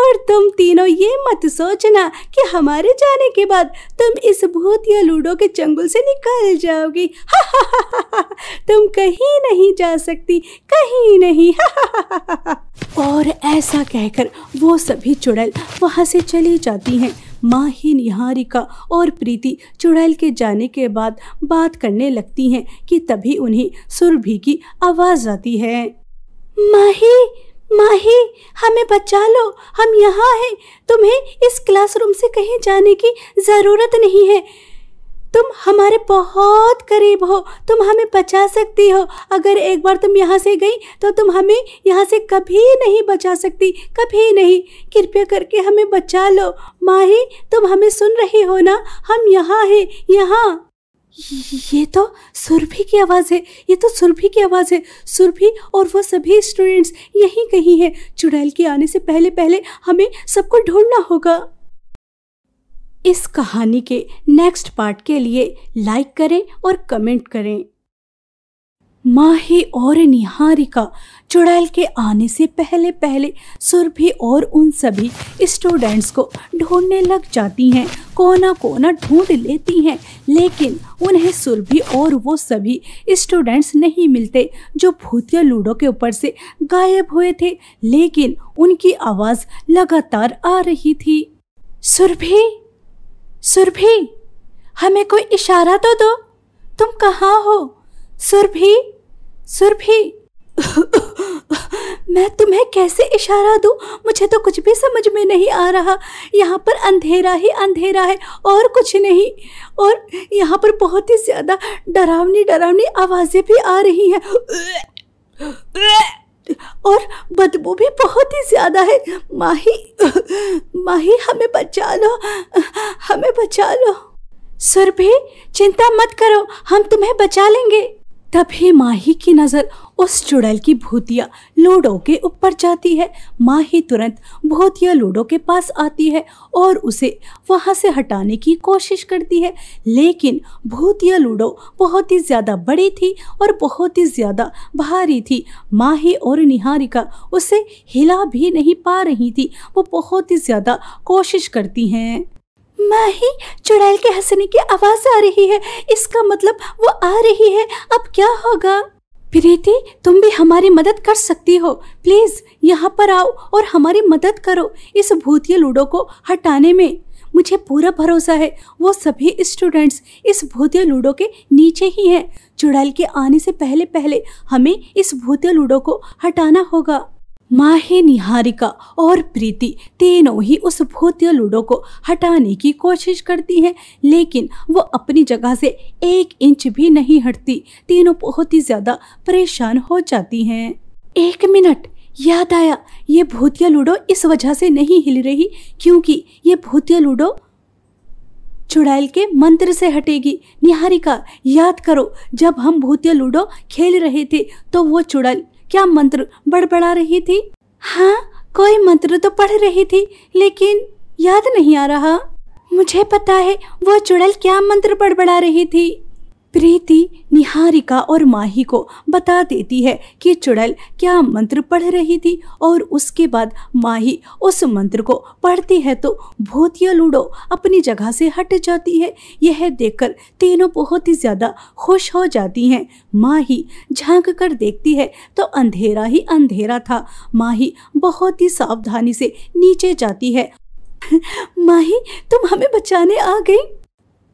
और तुम तीनों ये मत सोचना कि हमारे जाने के बाद तुम इस भूत या लूडो के चंगुल से निकल जाओगी *laughs* तुम कहीं नहीं जा सकती कहीं नहीं *laughs* और ऐसा कहकर वो सभी चुड़ैल वहाँ से चली जाती हैं माँ ही निहारिका और प्रीति चुड़ैल के जाने के बाद बात करने लगती हैं कि तभी उन्हें सुरभि की आवाज़ आती है माही माही हमें बचा लो हम यहाँ हैं तुम्हें इस क्लासरूम से कहीं जाने की ज़रूरत नहीं है तुम हमारे बहुत करीब हो तुम हमें बचा सकती हो अगर एक बार तुम यहाँ से गई तो तुम हमें यहाँ से कभी नहीं बचा सकती कभी नहीं कृपया करके हमें बचा लो माही तुम हमें सुन रही हो ना हम यहाँ हैं यहाँ ये तो सुरभि की आवाज़ है ये तो सुरभि की आवाज़ है सुरभि और वो सभी स्टूडेंट्स यहीं कहीं है चुड़ैल के आने से पहले पहले हमें सबको ढूंढना होगा इस कहानी के नेक्स्ट पार्ट के लिए लाइक करें और कमेंट करें माही और निहारिका चुड़ैल के आने से पहले पहले सुरभि और उन सभी स्टूडेंट्स को ढूंढने लग जाती हैं कोना कोना ढूंढ लेती हैं लेकिन उन्हें सुरभि और वो सभी स्टूडेंट्स नहीं मिलते जो भूतिया लूडो के ऊपर से गायब हुए थे लेकिन उनकी आवाज़ लगातार आ रही थी सुरभि सुरभि हमें कोई इशारा तो दो तुम कहाँ हो सुरभि सुरभि *laughs* मैं तुम्हें कैसे इशारा दूँ मुझे तो कुछ भी समझ में नहीं आ रहा यहाँ पर अंधेरा ही अंधेरा है और कुछ नहीं और यहाँ पर बहुत ही ज़्यादा डरावनी डरावनी आवाज़ें भी आ रही हैं *laughs* और बदबू भी बहुत ही ज़्यादा है माही माही हमें बचा लो हमें बचा लो सुरभि चिंता मत करो हम तुम्हें बचा लेंगे तभी माही की नज़र उस चुड़ैल की भूतिया लूडो के ऊपर जाती है माही तुरंत भूतिया लूडो के पास आती है और उसे वहाँ से हटाने की कोशिश करती है लेकिन भूतिया लूडो बहुत ही ज़्यादा बड़ी थी और बहुत ही ज़्यादा भारी थी माही और निहारिका उसे हिला भी नहीं पा रही थी वो बहुत ही ज़्यादा कोशिश करती हैं माँ ही चुड़ैल के हंसने की आवाज आ रही है इसका मतलब वो आ रही है अब क्या होगा प्रीति तुम भी हमारी मदद कर सकती हो प्लीज यहाँ पर आओ और हमारी मदद करो इस भूतीय लूडो को हटाने में मुझे पूरा भरोसा है वो सभी स्टूडेंट्स इस भूतीय लूडो के नीचे ही हैं चुड़ैल के आने से पहले पहले हमें इस भूतीय लूडो को हटाना होगा माहे निहारिका और प्रीति तीनों ही उस भूतिया लूडो को हटाने की कोशिश करती हैं लेकिन वो अपनी जगह से एक इंच भी नहीं हटती तीनों बहुत ही ज़्यादा परेशान हो जाती हैं एक मिनट याद आया ये भूतिया लूडो इस वजह से नहीं हिल रही क्योंकि ये भूतिया लूडो चुड़ैल के मंत्र से हटेगी निहारिका याद करो जब हम भूतिया लूडो खेल रहे थे तो वो चुड़ैल क्या मंत्र बड़बड़ा रही थी हाँ कोई मंत्र तो पढ़ रही थी लेकिन याद नहीं आ रहा मुझे पता है वो चुड़ैल क्या मंत्र बड़बड़ा रही थी प्रीति निहारिका और माही को बता देती है कि चुड़ैल क्या मंत्र पढ़ रही थी और उसके बाद माही उस मंत्र को पढ़ती है तो भूतिया लूडो अपनी जगह से हट जाती है यह देखकर तीनों बहुत ही ज़्यादा खुश हो जाती हैं माही झांक कर देखती है तो अंधेरा ही अंधेरा था माही बहुत ही सावधानी से नीचे जाती है *laughs* माही तुम हमें बचाने आ गई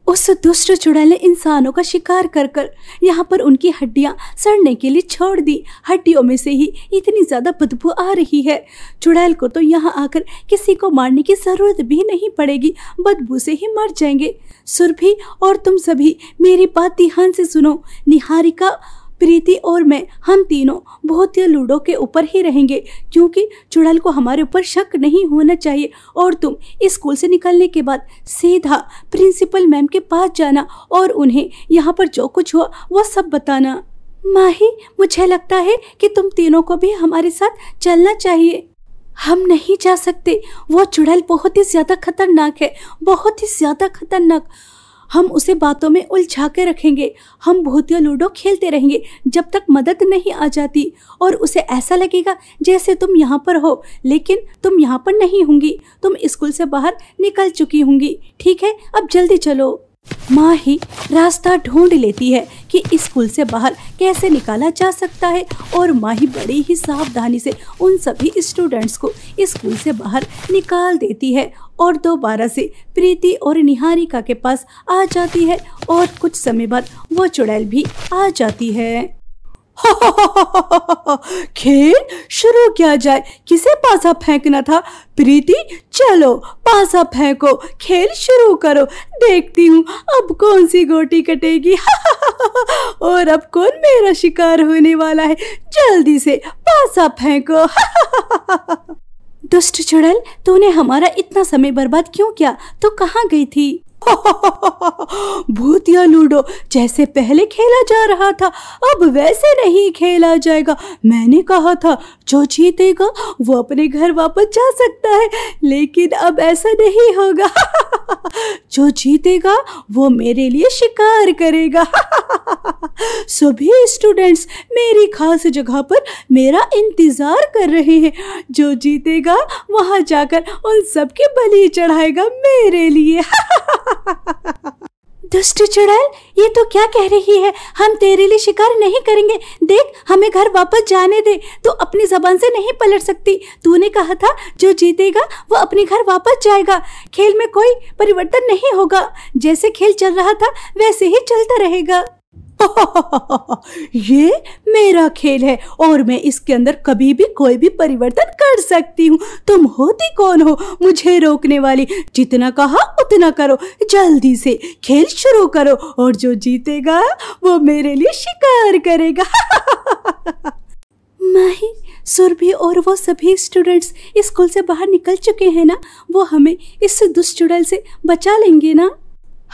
उस दुष्ट ने इंसानों का शिकार कर कर यहाँ पर उनकी हड्डियाँ सड़ने के लिए छोड़ दी हड्डियों में से ही इतनी ज़्यादा बदबू आ रही है चुड़ैल को तो यहाँ आकर किसी को मारने की ज़रूरत भी नहीं पड़ेगी बदबू से ही मर जाएंगे सुरभि और तुम सभी मेरी बात ध्यान से सुनो निहारिका प्रीति और मैं हम तीनों बहुत ही लूडो के ऊपर ही रहेंगे क्योंकि चुड़ैल को हमारे ऊपर शक नहीं होना चाहिए और तुम इस स्कूल से निकलने के बाद सीधा प्रिंसिपल मैम के पास जाना और उन्हें यहाँ पर जो कुछ हुआ वो सब बताना माही मुझे लगता है कि तुम तीनों को भी हमारे साथ चलना चाहिए हम नहीं जा सकते वो चुड़ैल बहुत ही ज़्यादा खतरनाक है बहुत ही ज़्यादा खतरनाक हम उसे बातों में उलझा के रखेंगे हम भूतिया लूडो खेलते रहेंगे जब तक मदद नहीं आ जाती और उसे ऐसा लगेगा जैसे तुम यहाँ पर हो लेकिन तुम यहाँ पर नहीं होंगी तुम स्कूल से बाहर निकल चुकी होंगी ठीक है अब जल्दी चलो माँ ही रास्ता ढूंढ लेती है कि स्कूल से बाहर कैसे निकाला जा सकता है और माँ ही बड़ी ही सावधानी से उन सभी स्टूडेंट्स को स्कूल से बाहर निकाल देती है और दोबारा से प्रीति और निहारिका के पास आ जाती है और कुछ समय बाद वो चुड़ैल भी आ जाती है *laughs* खेल शुरू किया जाए किसे पासा फेंकना था प्रीति चलो पासा फेंको खेल शुरू करो देखती हूँ अब कौन सी गोटी कटेगी *laughs* और अब कौन मेरा शिकार होने वाला है जल्दी से पासा फेंको *laughs* दुष्ट चुड़ैल तूने हमारा इतना समय बर्बाद क्यों किया तो कहाँ गई थी *laughs* भूतिया लूडो जैसे पहले खेला जा रहा था अब वैसे नहीं खेला जाएगा मैंने कहा था जो जीतेगा वो अपने घर वापस जा सकता है लेकिन अब ऐसा नहीं होगा *laughs* जो जीतेगा वो मेरे लिए शिकार करेगा *laughs* सभी स्टूडेंट्स मेरी खास जगह पर मेरा इंतज़ार कर रहे हैं जो जीतेगा वहाँ जाकर उन सबके बलि चढ़ाएगा मेरे लिए दुष्ट चुड़ैल ये तो क्या कह रही है हम तेरे लिए शिकार नहीं करेंगे देख हमें घर वापस जाने दे तू अपनी जबान से नहीं पलट सकती तूने कहा था जो जीतेगा वो अपने घर वापस जाएगा खेल में कोई परिवर्तन नहीं होगा जैसे खेल चल रहा था वैसे ही चलता रहेगा *laughs* ये मेरा खेल है और मैं इसके अंदर कभी भी कोई भी परिवर्तन कर सकती हूँ तुम होती कौन हो मुझे रोकने वाली जितना कहा उतना करो जल्दी से खेल शुरू करो और जो जीतेगा वो मेरे लिए शिकार करेगा *laughs* माही सुरभि और वो सभी स्टूडेंट्स स्कूल से बाहर निकल चुके हैं ना वो हमें इस दुष्चुड़ैल से बचा लेंगे ना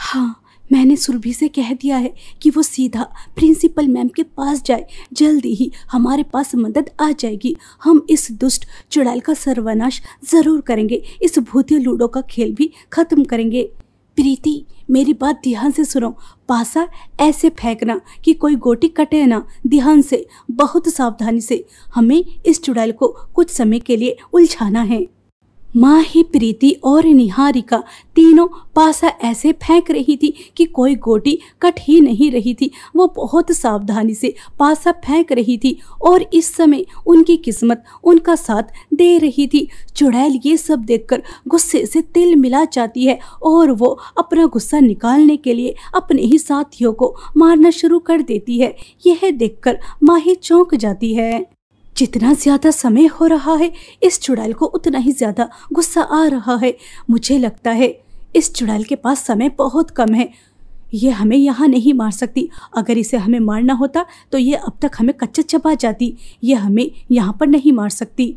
हाँ मैंने सुरभि से कह दिया है कि वो सीधा प्रिंसिपल मैम के पास जाए जल्दी ही हमारे पास मदद आ जाएगी हम इस दुष्ट चुड़ैल का सर्वनाश ज़रूर करेंगे इस भूतिया लूडो का खेल भी ख़त्म करेंगे प्रीति मेरी बात ध्यान से सुनो पासा ऐसे फेंकना कि कोई गोटी कटे ना ध्यान से बहुत सावधानी से हमें इस चुड़ैल को कुछ समय के लिए उलझाना है माँ ही प्रीति और निहारिका तीनों पासा ऐसे फेंक रही थी कि कोई गोटी कट ही नहीं रही थी वो बहुत सावधानी से पासा फेंक रही थी और इस समय उनकी किस्मत उनका साथ दे रही थी चुड़ैल ये सब देखकर गुस्से से तिल मिला जाती है और वो अपना गुस्सा निकालने के लिए अपने ही साथियों को मारना शुरू कर देती है यह देखकर माही चौंक जाती है जितना ज़्यादा समय हो रहा है इस चुड़ैल को उतना ही ज़्यादा गुस्सा आ रहा है मुझे लगता है इस चुड़ैल के पास समय बहुत कम है ये हमें यहाँ नहीं मार सकती अगर इसे हमें मारना होता तो ये अब तक हमें कच्चा चबा जाती ये हमें यहाँ पर नहीं मार सकती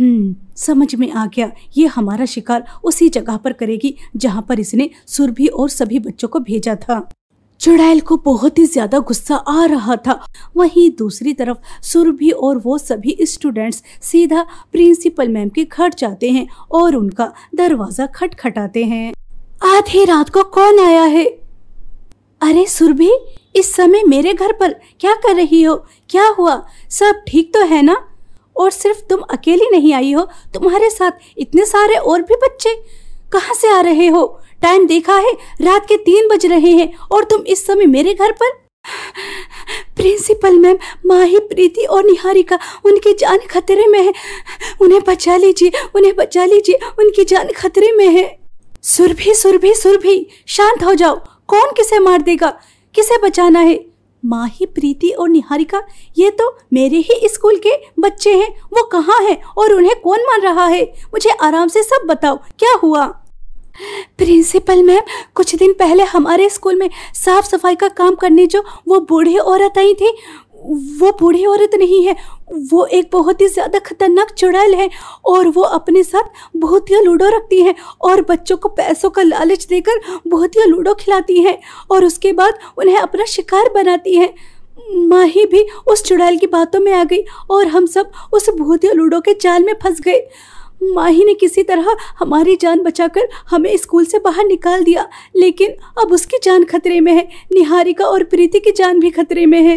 हम्म समझ में आ गया ये हमारा शिकार उसी जगह पर करेगी जहाँ पर इसने सुरभि और सभी बच्चों को भेजा था चुड़ैल को बहुत ही ज्यादा गुस्सा आ रहा था वहीं दूसरी तरफ सुरभि और वो सभी स्टूडेंट्स सीधा प्रिंसिपल मैम के घर जाते हैं और उनका दरवाजा खटखटाते हैं आधी रात को कौन आया है अरे सुरभि इस समय मेरे घर पर क्या कर रही हो क्या हुआ सब ठीक तो है ना और सिर्फ तुम अकेली नहीं आई हो तुम्हारे साथ इतने सारे और भी बच्चे कहाँ से आ रहे हो टाइम देखा है रात के तीन बज रहे हैं और तुम इस समय मेरे घर पर प्रिंसिपल मैम माही प्रीति और निहारिका उनकी जान खतरे में है उन्हें बचा लीजिए उन्हें बचा लीजिए उनकी जान खतरे में है सुरभि सुरभि सुरभि शांत हो जाओ कौन किसे मार देगा किसे बचाना है माही प्रीति और निहारिका ये तो मेरे ही स्कूल के बच्चे हैं वो कहाँ हैं और उन्हें कौन मार रहा है मुझे आराम से सब बताओ क्या हुआ प्रिंसिपल मैम कुछ दिन पहले हमारे स्कूल में साफ सफाई का काम करने जो वो बूढ़ी औरत आई थी वो बूढ़ी औरत नहीं है वो एक बहुत ही ज़्यादा खतरनाक चुड़ैल है और वो अपने साथ बहुत ही लूडो रखती है और बच्चों को पैसों का लालच देकर बहुत ही लूडो खिलाती है और उसके बाद उन्हें अपना शिकार बनाती है माही भी उस चुड़ैल की बातों में आ गई और हम सब उस भूतिया लूडो के चाल में फंस गए माही ने किसी तरह हमारी जान बचाकर हमें स्कूल से बाहर निकाल दिया लेकिन अब उसकी जान खतरे में है निहारिका और प्रीति की जान भी खतरे में है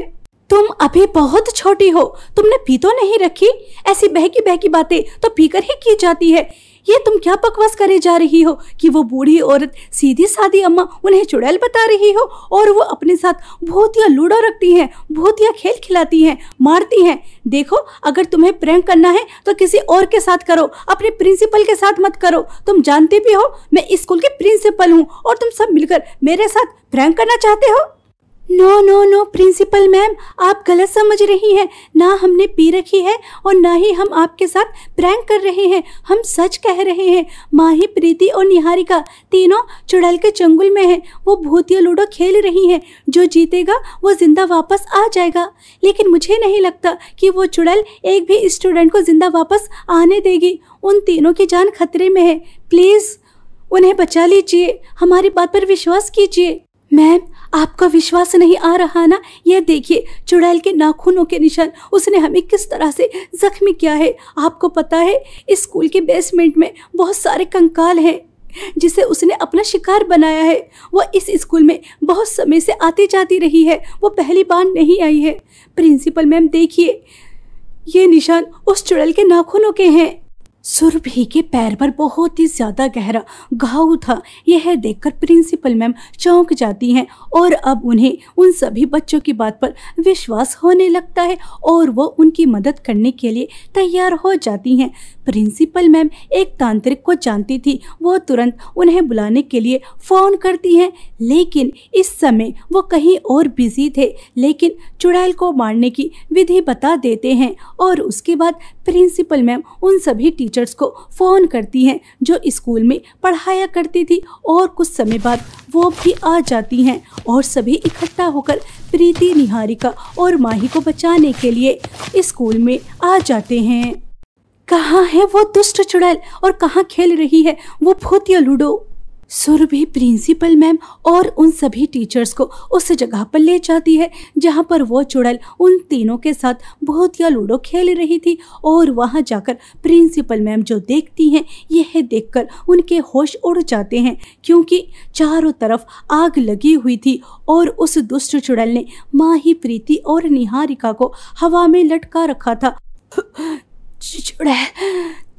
तुम अभी बहुत छोटी हो तुमने पी तो नहीं रखी ऐसी बहकी बहकी बातें तो पीकर ही की जाती है ये तुम क्या बकवास करे जा रही हो कि वो बूढ़ी औरत सीधी सादी अम्मा उन्हें चुड़ैल बता रही हो और वो अपने साथ भूतिया लूडो रखती हैं भूतिया खेल खिलाती हैं मारती हैं देखो अगर तुम्हें प्रेम करना है तो किसी और के साथ करो अपने प्रिंसिपल के साथ मत करो तुम जानते भी हो मैं स्कूल के प्रिंसिपल हूँ और तुम सब मिलकर मेरे साथ प्रेम करना चाहते हो no no no principal ma'am आप गलत समझ रही हैं ना हमने पी रखी है और ना ही हम आपके साथ प्रैंक कर रहे हैं हम सच कह रहे हैं माही प्रीति और निहारिका तीनों चुड़ैल के चंगुल में हैं वो भूतिया लूडो खेल रही हैं जो जीतेगा वो जिंदा वापस आ जाएगा लेकिन मुझे नहीं लगता कि वो चुड़ैल एक भी स्टूडेंट को जिंदा वापस आने देगी उन तीनों की जान खतरे में है प्लीज़ उन्हें बचा लीजिए हमारी बात पर विश्वास कीजिए मैम आपका विश्वास नहीं आ रहा ना यह देखिए चुड़ैल के नाखूनों के निशान उसने हमें किस तरह से जख्मी किया है आपको पता है इस स्कूल के बेसमेंट में बहुत सारे कंकाल हैं जिसे उसने अपना शिकार बनाया है वह इस स्कूल में बहुत समय से आती जाती रही है वो पहली बार नहीं आई है प्रिंसिपल मैम देखिए ये निशान उस चुड़ैल के नाखूनों के हैं सुरभि के पैर पर बहुत ही ज़्यादा गहरा घाव था यह देखकर प्रिंसिपल मैम चौंक जाती हैं और अब उन्हें उन सभी बच्चों की बात पर विश्वास होने लगता है और वो उनकी मदद करने के लिए तैयार हो जाती हैं प्रिंसिपल मैम एक तांत्रिक को जानती थी वो तुरंत उन्हें बुलाने के लिए फ़ोन करती हैं लेकिन इस समय वो कहीं और बिजी थे लेकिन चुड़ैल को मारने की विधि बता देते हैं और उसके बाद प्रिंसिपल मैम उन सभी टीचर्स को फ़ोन करती हैं जो स्कूल में पढ़ाया करती थी और कुछ समय बाद वो भी आ जाती हैं और सभी इकट्ठा होकर प्रीति निहारिका और माही को बचाने के लिए स्कूल में आ जाते हैं कहाँ है वो दुष्ट चुड़ैल और कहाँ खेल रही है वो भूतिया लूडो सुरभि प्रिंसिपल मैम और उन सभी टीचर्स को उस जगह पर ले जाती है जहाँ पर वो चुड़ैल उन तीनों के साथ बहुत या लूडो खेल रही थी और वहाँ जाकर प्रिंसिपल मैम जो देखती हैं यह देखकर उनके होश उड़ जाते हैं क्योंकि चारों तरफ आग लगी हुई थी और उस दुष्ट चुड़ैल ने माँ ही प्रीति और निहारिका को हवा में लटका रखा था *laughs* चुड़ैल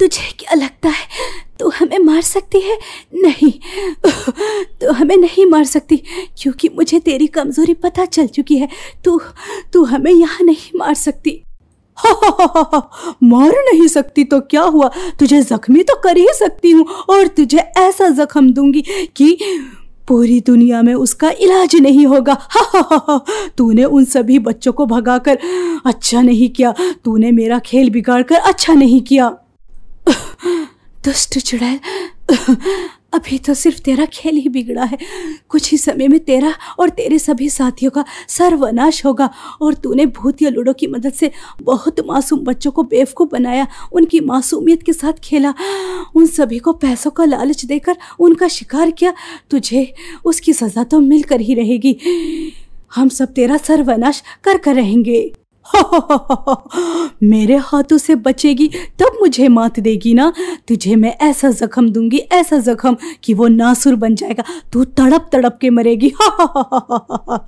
तुझे क्या लगता है तू हमें मार सकती है नहीं तो हमें नहीं मार सकती क्योंकि मुझे तेरी कमजोरी पता चल चुकी है तू तू हमें यहाँ नहीं मार सकती मार नहीं सकती तो क्या हुआ तुझे जख्मी तो कर ही सकती हूँ और तुझे ऐसा जख्म दूंगी कि पूरी दुनिया में उसका इलाज नहीं होगा तूने उन सभी बच्चों को भगाकर अच्छा नहीं किया तूने मेरा खेल बिगाड़ कर अच्छा नहीं किया दुष्ट चुड़ैल अभी तो सिर्फ तेरा खेल ही बिगड़ा है कुछ ही समय में तेरा और तेरे सभी साथियों का सर्वनाश होगा और तूने भूत या लूडो की मदद से बहुत मासूम बच्चों को बेवकूफ़ बनाया उनकी मासूमियत के साथ खेला उन सभी को पैसों का लालच देकर उनका शिकार किया तुझे उसकी सज़ा तो मिल कर ही रहेगी हम सब तेरा सर्वनाश कर कर रहेंगे *laughs* मेरे हाथों से बचेगी तब मुझे मात देगी ना तुझे मैं ऐसा जख्म दूंगी ऐसा जख्म कि वो नासुर बन जाएगा तू तड़प तड़प के मरेगी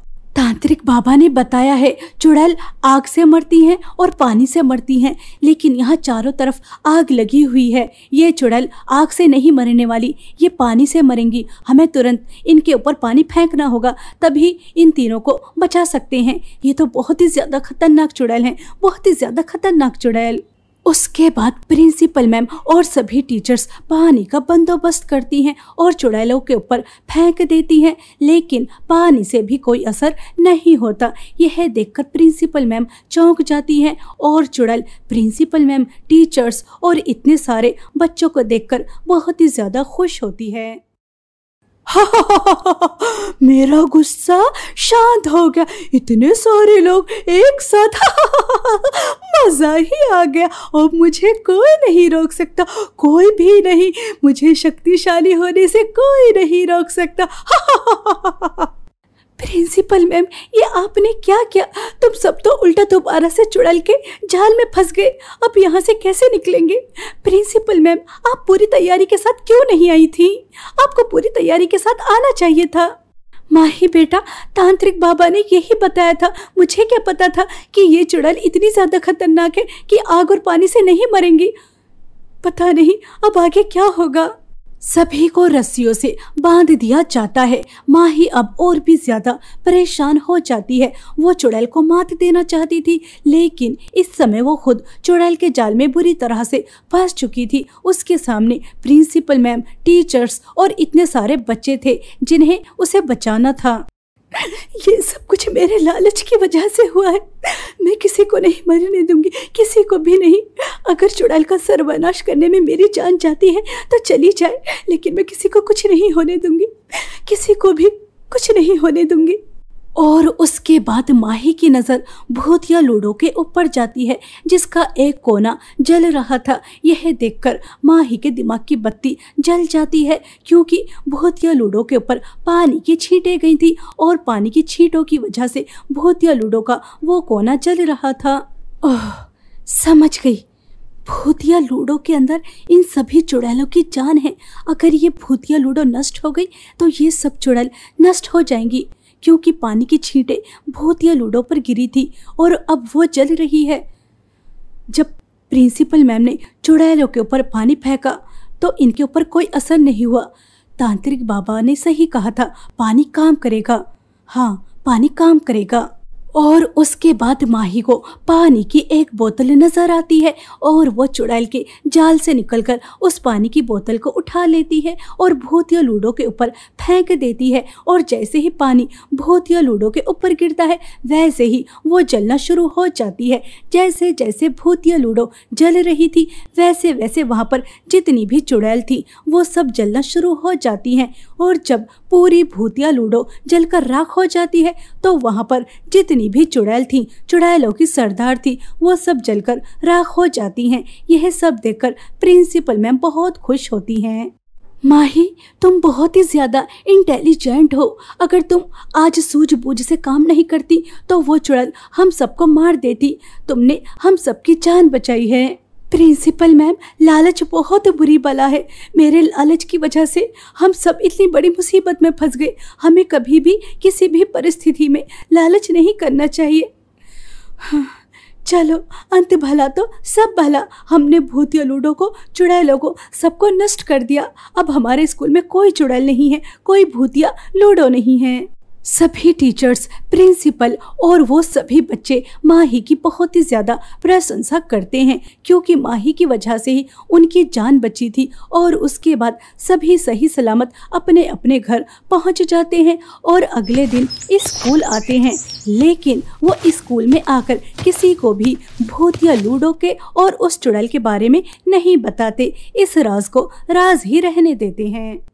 *laughs* तांत्रिक बाबा ने बताया है चुड़ैल आग से मरती हैं और पानी से मरती हैं लेकिन यहाँ चारों तरफ आग लगी हुई है ये चुड़ैल आग से नहीं मरने वाली ये पानी से मरेंगी हमें तुरंत इनके ऊपर पानी फेंकना होगा तभी इन तीनों को बचा सकते हैं ये तो बहुत ही ज़्यादा खतरनाक चुड़ैल हैं बहुत ही ज़्यादा खतरनाक चुड़ैल उसके बाद प्रिंसिपल मैम और सभी टीचर्स पानी का बंदोबस्त करती हैं और चुड़ैलों के ऊपर फेंक देती हैं लेकिन पानी से भी कोई असर नहीं होता यह देखकर प्रिंसिपल मैम चौंक जाती हैं और चुड़ैल प्रिंसिपल मैम टीचर्स और इतने सारे बच्चों को देखकर बहुत ही ज़्यादा खुश होती है *laughs* मेरा गुस्सा शांत हो गया इतने सारे लोग एक साथ *laughs* मज़ा ही आ गया अब मुझे कोई नहीं रोक सकता कोई भी नहीं मुझे शक्तिशाली होने से कोई नहीं रोक सकता *laughs* प्रिंसिपल मैम ये आपने क्या किया तुम सब तो उल्टा दोबारा से चुड़ल के जाल में फंस गए अब यहाँ से कैसे निकलेंगे प्रिंसिपल मैम आप पूरी तैयारी के साथ क्यों नहीं आई थी आपको पूरी तैयारी के साथ आना चाहिए था माही बेटा तांत्रिक बाबा ने यही बताया था मुझे क्या पता था कि ये चुड़ल इतनी ज़्यादा खतरनाक है कि आग और पानी से नहीं मरेंगी पता नहीं अब आगे क्या होगा सभी को रस्सियों से बांध दिया जाता है माँ ही अब और भी ज्यादा परेशान हो जाती है वो चुड़ैल को मात देना चाहती थी लेकिन इस समय वो खुद चुड़ैल के जाल में बुरी तरह से फंस चुकी थी उसके सामने प्रिंसिपल मैम टीचर्स और इतने सारे बच्चे थे जिन्हें उसे बचाना था ये सब कुछ मेरे लालच की वजह से हुआ है मैं किसी को नहीं मरने दूंगी किसी को भी नहीं अगर चुड़ैल का सर्वनाश करने में मेरी जान जाती है तो चली जाए लेकिन मैं किसी को कुछ नहीं होने दूंगी किसी को भी कुछ नहीं होने दूंगी और उसके बाद माही की नज़र भूतिया लूडो के ऊपर जाती है जिसका एक कोना जल रहा था यह देखकर माही के दिमाग की बत्ती जल जाती है क्योंकि भूतिया लूडो के ऊपर पानी की छींटे गई थी और पानी की छींटों की वजह से भूतिया लूडो का वो कोना जल रहा था ओह समझ गई भूतिया लूडो के अंदर इन सभी चुड़ैलों की जान है अगर ये भूतिया लूडो नष्ट हो गई तो ये सब चुड़ैल नष्ट हो जाएंगी क्योंकि पानी की बहुत भूतिया लूडो पर गिरी थी और अब वो जल रही है जब प्रिंसिपल मैम ने चुड़ैलों के ऊपर पानी फेंका तो इनके ऊपर कोई असर नहीं हुआ तांत्रिक बाबा ने सही कहा था पानी काम करेगा हाँ पानी काम करेगा और उसके बाद माही को पानी की एक बोतल नज़र आती है और वो चुड़ैल के जाल से निकलकर उस पानी की बोतल को उठा लेती है और भूतिया लूडो के ऊपर फेंक देती है और जैसे ही पानी भूतिया लूडो के ऊपर गिरता है वैसे ही वो जलना शुरू हो जाती है जैसे जैसे भूतिया लूडो जल रही थी वैसे वैसे वहाँ पर जितनी भी चुड़ैल थी वो सब जलना शुरू हो जाती हैं और जब पूरी भूतिया लूडो जलकर राख हो जाती है तो वहाँ पर जितनी भी चुड़ैल थी चुड़ैलों की सरदार थी वो सब जलकर राख हो जाती हैं यह सब देखकर प्रिंसिपल मैम बहुत खुश होती हैं माही तुम बहुत ही ज़्यादा इंटेलिजेंट हो अगर तुम आज सूझबूझ से काम नहीं करती तो वो चुड़ैल हम सबको मार देती तुमने हम सबकी जान बचाई है प्रिंसिपल मैम लालच बहुत बुरी बला है मेरे लालच की वजह से हम सब इतनी बड़ी मुसीबत में फंस गए हमें कभी भी किसी भी परिस्थिति में लालच नहीं करना चाहिए हाँ, चलो अंत भला तो सब भला हमने भूतिया लूडो को चुड़ैलों को सबको नष्ट कर दिया अब हमारे स्कूल में कोई चुड़ैल नहीं है कोई भूतिया लूडो नहीं है सभी टीचर्स प्रिंसिपल और वो सभी बच्चे माही की बहुत ही ज़्यादा प्रशंसा करते हैं क्योंकि माही की वजह से ही उनकी जान बची थी और उसके बाद सभी सही सलामत अपने अपने घर पहुंच जाते हैं और अगले दिन स्कूल आते हैं लेकिन वो स्कूल में आकर किसी को भी भूत या लूडो के और उस चुड़ैल के बारे में नहीं बताते इस राज को राज ही रहने देते हैं